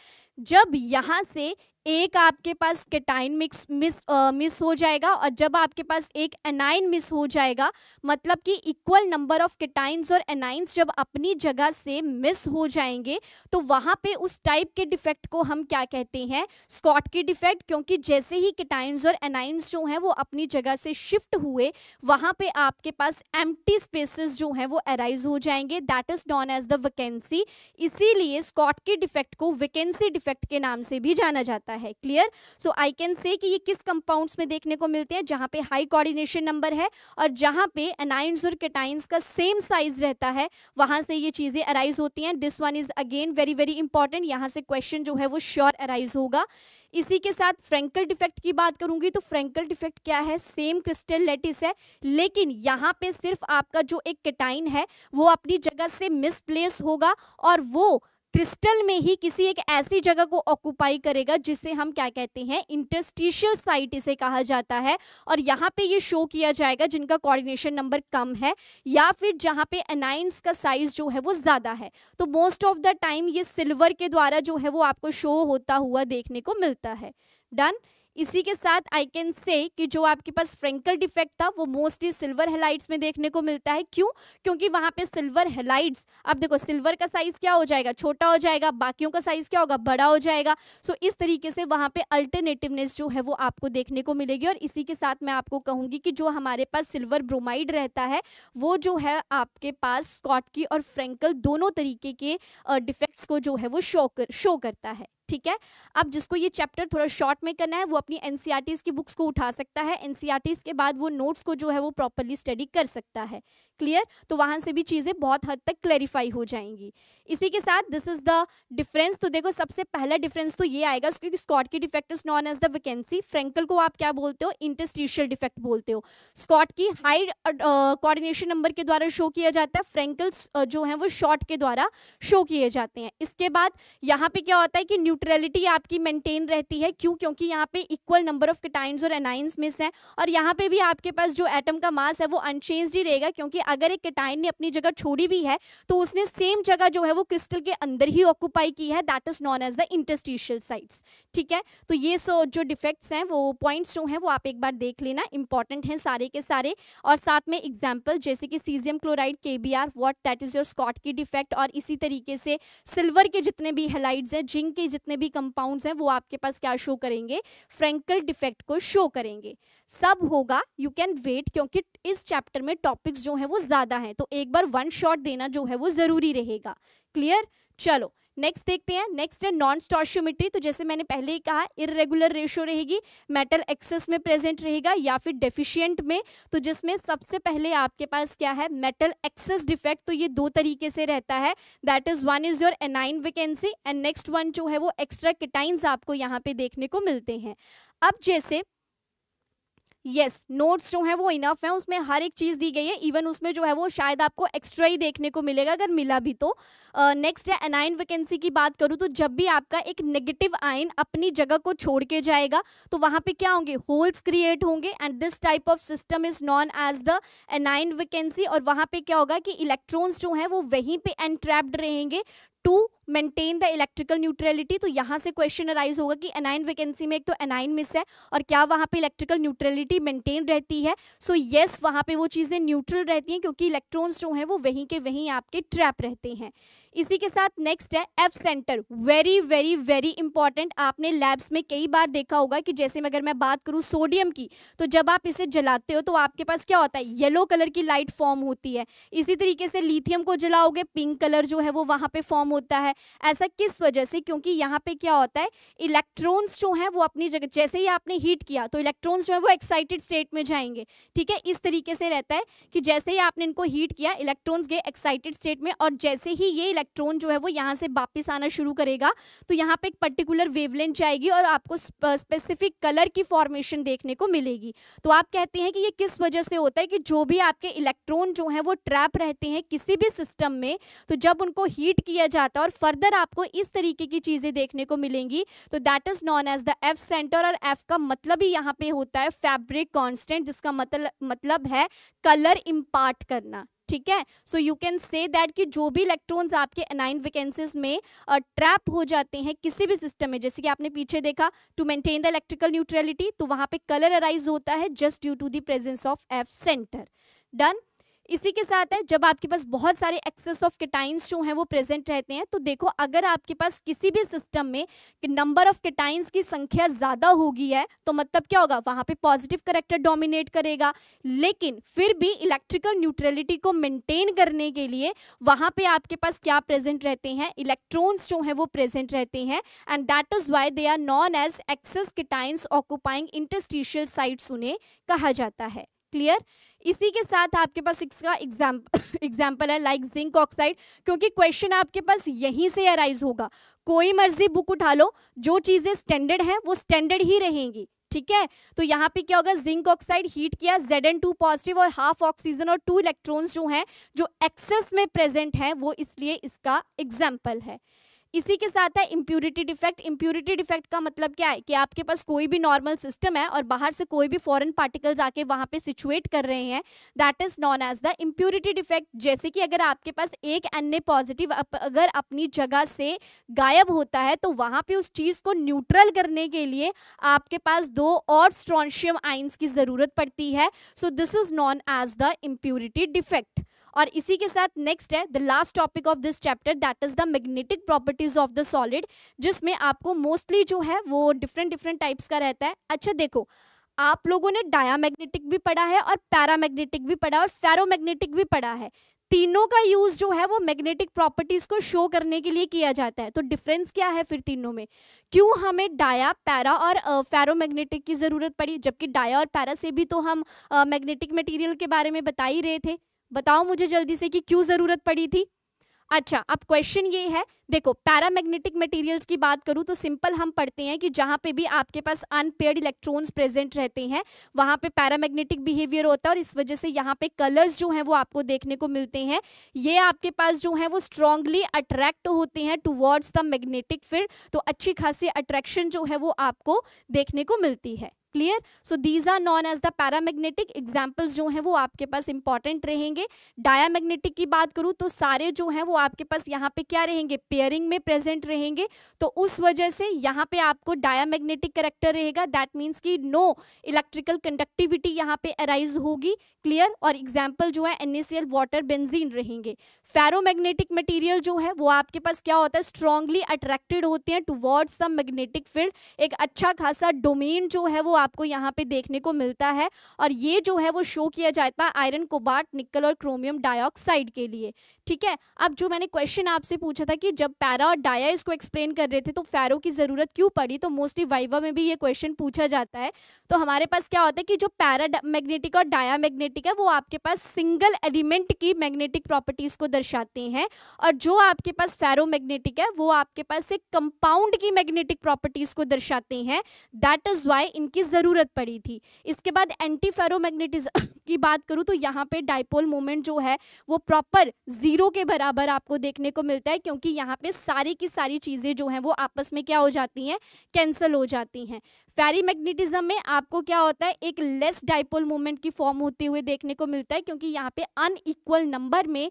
जब यहाँ से एक आपके पास केटाइन मिक्स मिस आ, मिस हो जाएगा और जब आपके पास एक एनाइन मिस हो जाएगा मतलब कि इक्वल नंबर ऑफ केटाइन्स और एनाइन्स जब अपनी जगह से मिस हो जाएंगे तो वहाँ पे उस टाइप के डिफेक्ट को हम क्या कहते हैं स्कॉट की डिफेक्ट क्योंकि जैसे ही केटाइन्स और एनाइन्स जो हैं वो अपनी जगह से शिफ्ट हुए वहाँ पे आपके पास एम स्पेसेस जो हैं वो अराइज हो जाएंगे that is known as the vacancy इसीलिए स्कॉट की डिफेक्ट को वैकेंसी डिफेक्ट के नाम से भी जाना जाता है है clear so I can say कि ये किस कंपाउंड्स में देखने को मिलते हैं जहाँ पे हाई कोऑर्डिनेशन नंबर है और जहाँ पे एनाइंस और केटाइंस का सेम साइज रहता है वहाँ से ये चीज़ें अराइज होती हैं this one is again very very important यहाँ से क्वेश्चन जो है वो श्योर अराइज होगा इसी के साथ फ्रेंकल डिफेक्ट की बात करूंगी तो फ्रेंकल डिफेक्ट क्या है सेम क्रिस्टल लेटिस है लेकिन यहाँ पे सिर्फ आपका जो एक केटाइन है वो अपनी जगह से मिसप्लेस होगा और वो क्रिस्टल में ही किसी एक ऐसी जगह को ऑक्यूपाई करेगा जिसे हम क्या कहते हैं इंटरस्टिशियल साइट इसे कहा जाता है और यहाँ पे ये शो किया जाएगा जिनका कोऑर्डिनेशन नंबर कम है या फिर जहाँ पे अनाइंस का साइज जो है वो ज़्यादा है तो मोस्ट ऑफ द टाइम ये सिल्वर के द्वारा जो है वो आपको शो होता हुआ देखने को मिलता है डन इसी के साथ आई कैन से कि जो आपके पास फ्रेंकल डिफेक्ट था वो मोस्टली सिल्वर हेलाइट्स में देखने को मिलता है क्यों क्योंकि वहाँ पे सिल्वर हेलाइट्स अब देखो सिल्वर का साइज क्या हो जाएगा छोटा हो जाएगा बाकियों का साइज क्या होगा बड़ा हो जाएगा सो इस तरीके से वहाँ पे अल्टरनेटिवनेस जो है वो आपको देखने को मिलेगी और इसी के साथ मैं आपको कहूँगी कि जो हमारे पास सिल्वर ब्रोमाइड रहता है वो जो है आपके पास स्कॉटकी और फ्रेंकल दोनों तरीके के डिफेक्ट्स को जो है वो शो कर, शो करता है ठीक है अब जिसको ये चैप्टर थोड़ा शॉर्ट में करना है वो अपनी एन e की बुक्स को उठा सकता है एन e के बाद वो नोट्स को जो है वो प्रॉपरली स्टडी कर सकता है क्लियर तो वहाँ से भी चीज़ें बहुत हद तक क्लैरिफाई हो जाएंगी इसी के साथ दिस इज द डिफरेंस तो देखो सबसे पहला डिफरेंस तो ये आएगा क्योंकि स्कॉट की defect is known as the vacancy Frenkel को आप क्या बोलते हो इंटस्टिशियल डिफेक्ट बोलते हो स्कॉट की हाई कोऑर्डिनेशन नंबर के द्वारा शो किया जाता है फ्रेंकल्स uh, जो है वो शॉर्ट के द्वारा शो किए जाते हैं इसके बाद यहाँ पे क्या होता है कि न्यू न्यूट्रलिटी आपकी मेंटेन रहती है क्यों क्योंकि यहाँ पे इक्वल नंबर ऑफ कटाइन्स और एनाइंस मिस हैं और यहाँ पे भी आपके पास जो एटम का मास है वो अनचेंज ही रहेगा क्योंकि अगर एक कटाइन ने अपनी जगह छोड़ी भी है तो उसने सेम जगह जो है वो क्रिस्टल के अंदर ही ऑक्यूपाई की है that is known as the interstitial sites ठीक है तो ये सो जो डिफेक्ट्स हैं वो पॉइंट्स जो हैं वो आप एक बार देख लेना इंपॉर्टेंट हैं सारे के सारे और साथ में एग्जाम्पल जैसे कि caesium chloride K B R what that is your Scott की डिफेक्ट और इसी तरीके से सिल्वर के जितने भी हेलाइट्स हैं जिंक के जितने जितने भी कंपाउंड्स हैं वो आपके पास क्या शो करेंगे फ्रेंकल डिफेक्ट को शो करेंगे सब होगा यू कैन वेट क्योंकि इस चैप्टर में टॉपिक्स जो हैं वो ज़्यादा हैं तो एक बार वन शॉट देना जो है वो ज़रूरी रहेगा क्लियर चलो नेक्स्ट देखते हैं नेक्स्ट है नॉन स्टॉशियोमेट्री तो जैसे मैंने पहले ही कहा इरेगुलर रेशियो रहेगी मेटल एक्सेस में प्रेजेंट रहेगा या फिर डेफिशिएंट में तो जिसमें सबसे पहले आपके पास क्या है मेटल एक्सेस डिफेक्ट तो ये दो तरीके से रहता है that is one is your anion vacancy and next one जो है वो एक्स्ट्रा किटाइन्स आपको यहाँ पे देखने को मिलते हैं अब जैसे यस नोट्स जो हैं वो इनफ हैं उसमें हर एक चीज़ दी गई है इवन उसमें जो है वो शायद आपको एक्स्ट्रा ही देखने को मिलेगा अगर मिला भी तो नेक्स्ट है एनाइन वैकेंसी की बात करूँ तो जब भी आपका एक नेगेटिव आयन अपनी जगह को छोड़ के जाएगा तो वहाँ पे क्या होंगे होल्स क्रिएट होंगे and this type of system is known as the anion vacancy और वहाँ पर क्या होगा कि इलेक्ट्रॉन्स जो हैं वो वहीं पर एंट्रैप्ड रहेंगे to maintain the electrical neutrality तो यहाँ से क्वेश्चन अराइज होगा कि एनाइन वैकेंसी में एक तो एनाइन मिस है और क्या वहाँ पे इलेक्ट्रिकल न्यूट्रलिटी मेंटेन रहती है सो so, येस yes, वहाँ पे वो चीज़ें न्यूट्रल रहती हैं क्योंकि इलेक्ट्रॉन्स जो हैं वो वहीं के वहीं आपके ट्रैप रहते हैं इसी के साथ नेक्स्ट है F centre very very very important आपने लैब्स में कई बार देखा होगा कि जैसे अगर मैं बात करूँ सोडियम की तो जब आप इसे जलाते हो तो आपके पास क्या होता है येलो कलर की लाइट फॉर्म होती है इसी तरीके से लिथियम को जलाओगे पिंक कलर जो है वो वहाँ पे फॉर्म होता है ऐसा किस वजह से क्योंकि यहाँ पे क्या होता है इलेक्ट्रॉन्स जो हैं वो अपनी जगह जैसे ही आपने हीट किया तो इलेक्ट्रॉन्स जो है वो एक्साइटेड स्टेट में जाएंगे ठीक है इस तरीके से रहता है कि जैसे ही आपने इनको हीट किया इलेक्ट्रॉन्स गए एक्साइटेड स्टेट में और जैसे ही ये इलेक्ट्रॉन जो है वो यहाँ से वापिस आना शुरू करेगा तो यहाँ पर एक पर्टिकुलर वेवलेंथ जाएगी और आपको स्पेसिफिक कलर की फॉर्मेशन देखने को मिलेगी तो आप कहते हैं कि ये किस वजह से होता है कि जो भी आपके इलेक्ट्रॉन जो हैं वो ट्रैप रहते हैं किसी भी सिस्टम में तो जब उनको हीट किया जाता है और फर्दर आपको इस तरीके की चीज़ें देखने को मिलेंगी तो that is known as the F centre और एफ का मतलब ही यहाँ पे होता है फैब्रिक कॉन्स्टेंट जिसका मतलब मतलब है कलर इम्पार्ट करना ठीक है so you can say that कि जो भी इलेक्ट्रॉन्स आपके नाइन वैकेंसीज में ट्रैप uh, हो जाते हैं किसी भी सिस्टम में जैसे कि आपने पीछे देखा to maintain the electrical neutrality तो वहां पे कलर अराइज होता है just due to the presence of F centre done इसी के साथ है जब आपके पास बहुत सारे एक्सेस ऑफ केटाइंस जो हैं वो प्रेजेंट रहते हैं तो देखो अगर आपके पास किसी भी सिस्टम में कि नंबर ऑफ केटाइंस की संख्या ज़्यादा होगी है तो मतलब क्या होगा वहाँ पे पॉजिटिव करेक्टर डोमिनेट करेगा लेकिन फिर भी इलेक्ट्रिकल न्यूट्रलिटी को मेंटेन करने के लिए वहाँ पर आपके पास क्या प्रेजेंट रहते हैं इलेक्ट्रॉन्स जो हैं वो प्रेजेंट रहते हैं and that is why they are known as excess cations occupying interstitial sites उन्हें कहा जाता है क्लियर इसी के साथ आपके पास इसका एग्जाम्पल है लाइक जिंक ऑक्साइड क्योंकि क्वेश्चन आपके पास यहीं से अराइज होगा कोई मर्जी बुक उठा लो जो चीज़ें स्टैंडर्ड हैं वो स्टैंडर्ड ही रहेंगी ठीक है तो यहाँ पे क्या होगा जिंक ऑक्साइड हीट किया जेड टू पॉजिटिव और हाफ ऑक्सीजन और टू इलेक्ट्रॉन्स जो हैं जो एक्सेस में प्रेजेंट हैं वो इसलिए इसका एग्जाम्पल है इसी के साथ है इम्प्यूरिटी डिफेक्ट इम्प्यूरिटी डिफेक्ट का मतलब क्या है कि आपके पास कोई भी नॉर्मल सिस्टम है और बाहर से कोई भी फॉरेन पार्टिकल्स आके वहाँ पे सिचुएट कर रहे हैं that is known as the impurity defect जैसे कि अगर आपके पास एक एन पॉजिटिव अगर अपनी जगह से गायब होता है तो वहाँ पे उस चीज़ को न्यूट्रल करने के लिए आपके पास दो और स्ट्रॉन्शियम आइंस की ज़रूरत पड़ती है so this is known as the impurity defect और इसी के साथ नेक्स्ट है the last topic of this chapter that is the magnetic properties of the solid जिसमें आपको मोस्टली जो है वो डिफरेंट डिफरेंट टाइप्स का रहता है अच्छा देखो आप लोगों ने डायामैग्नेटिक भी पढ़ा है और पैरामैग्नेटिक भी पढ़ा और फेरोमैग्नेटिक भी पढ़ा है तीनों का यूज जो है वो मैग्नेटिक प्रॉपर्टीज को शो करने के लिए किया जाता है तो डिफरेंस क्या है फिर तीनों में क्यों हमें डाया पैरा और फेरोमैग्नेटिक की ज़रूरत पड़ी जबकि डाया और पैरा से भी तो हम मैग्नेटिक मटेरियल के बारे में बता ही रहे थे बताओ मुझे जल्दी से कि क्यों ज़रूरत पड़ी थी अच्छा अब क्वेश्चन ये है देखो पैरामैग्नेटिक मटेरियल्स की बात करूँ तो सिंपल हम पढ़ते हैं कि जहाँ पे भी आपके पास अनपेयर्ड इलेक्ट्रॉन्स प्रेजेंट रहते हैं वहाँ पे पैरामैग्नेटिक बिहेवियर होता है और इस वजह से यहाँ पे कलर्स जो हैं वो आपको देखने को मिलते हैं ये आपके पास जो है वो स्ट्रांगली अट्रैक्ट होते हैं टूवर्ड्स द मैग्नेटिक फील्ड तो अच्छी खासी अट्रैक्शन जो है वो आपको देखने को मिलती है clear so these are known as the paramagnetic examples जो हैं वो आपके पास इंपॉर्टेंट रहेंगे डायामैग्नेटिक की बात करूँ तो सारे जो हैं वो आपके पास यहाँ पे क्या रहेंगे पेयरिंग में प्रेजेंट रहेंगे तो उस वजह से यहाँ पे आपको डायामैग्नेटिक करेक्टर रहेगा दैट मीन्स कि नो इलेक्ट्रिकल कंडक्टिविटी यहाँ पे अराइज होगी क्लियर और एग्जाम्पल जो है एनएसीएल वाटर बेंजीन रहेंगे फेरोमैग्नेटिक मटेरियल जो है वो आपके पास क्या होता है स्ट्रांगली अट्रैक्टेड होते हैं टुवर्ड्स द मैग्नेटिक फील्ड एक अच्छा खासा डोमेन जो है वो आप आपको यहाँ पे देखने को मिलता है और ये जो है वो शो किया जाता है आयरन कोबार्ट निकल और क्रोमियम डाइऑक्साइड के लिए ठीक है अब जो मैंने क्वेश्चन आपसे पूछा था कि जब पैरा और डाया इसको एक्सप्लेन कर रहे थे तो फैरो की ज़रूरत क्यों पड़ी तो मोस्टली वाइवा में भी ये क्वेश्चन पूछा जाता है तो हमारे पास क्या होता है कि जो पैरा मैग्नेटिक और डाया मैग्नेटिक है वो आपके पास सिंगल एलिमेंट की मैग्नेटिक प्रॉपर्टीज़ को दर्शाते हैं और जो आपके पास फैरो मैग्नेटिक है वो आपके पास एक कंपाउंड की मैग्नेटिक प्रॉपर्टीज़ को दर्शाते हैं दैट इज़ वाई इनकी ज़रूरत पड़ी थी इसके बाद एंटी फेरोमैग्नेटिज्म की बात करूँ तो यहाँ पे डाइपोल मोमेंट जो है वो प्रॉपर ज़ीरो के बराबर आपको देखने को मिलता है क्योंकि यहाँ पे सारी की सारी चीज़ें जो हैं वो आपस में क्या हो जाती हैं कैंसिल हो जाती हैं फेरी मैग्नेटिज्म में आपको क्या होता है एक लेस डाइपोल मोमेंट की फॉर्म होते हुए देखने को मिलता है क्योंकि यहाँ पे अनइक्वल नंबर में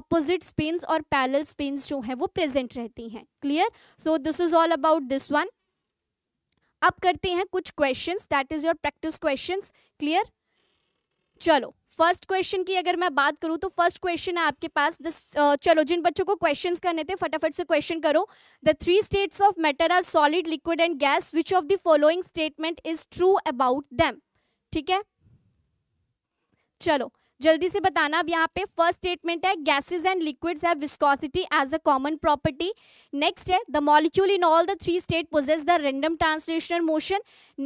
ऑपोजिट स्पिन्स और पैरल स्पिन्स जो हैं वो प्रेजेंट रहती हैं clear so this is all about this one अब करते हैं कुछ questions that is your practice questions clear चलो फर्स्ट क्वेश्चन की अगर मैं बात करूं तो फर्स्ट क्वेश्चन है आपके पास दिस uh, चलो जिन बच्चों को क्वेश्चंस करने थे फटाफट से क्वेश्चन करो the three states of matter are solid liquid and gas which of the following statement is true about them ठीक है चलो जल्दी से बताना अब यहाँ पे फर्स्ट स्टेटमेंट है gases and liquids have viscosity as a common property next है the molecule in all the three state possess the random translational motion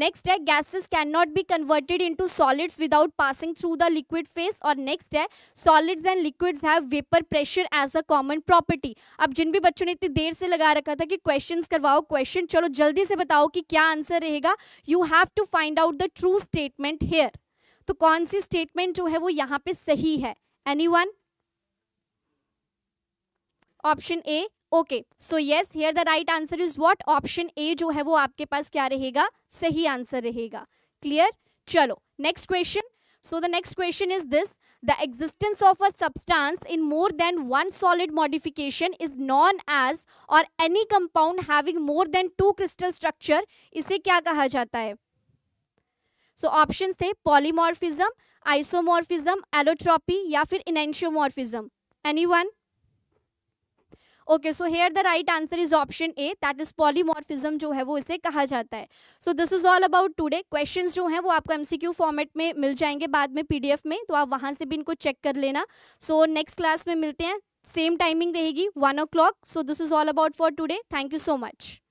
next है gases can not be converted into solids without passing through the liquid phase और next है solids and liquids have vapour pressure as a common property अब जिन भी बच्चों ने इतनी देर से लगा रखा था कि क्वेश्चन करवाओ क्वेश्चन चलो जल्दी से बताओ कि क्या आंसर रहेगा you have to find out the true statement here तो कौन सी स्टेटमेंट जो है वो यहाँ पे सही है any one option A okay so yes here the right answer is what option A जो है वो आपके पास क्या रहेगा सही आंसर रहेगा क्लियर चलो next question so the next question is this the existence of a substance in more than one solid modification is known as और any compound having more than two crystal structure इसे क्या कहा जाता है so option थे polymorphism isomorphism allotropy या फिर enantiomorphism any one okay so here the right answer is option A that is polymorphism जो है वो इसे कहा जाता है so this is all about today questions जो हैं वो आपको एमसीक्यू फॉर्मेट में मिल जाएंगे बाद में पीडीएफ में तो आप वहां से भी इनको चेक कर लेना सो नेक्स्ट क्लास में मिलते हैं सेम टाइमिंग रहेगी one o'clock so this is all about for today thank you so much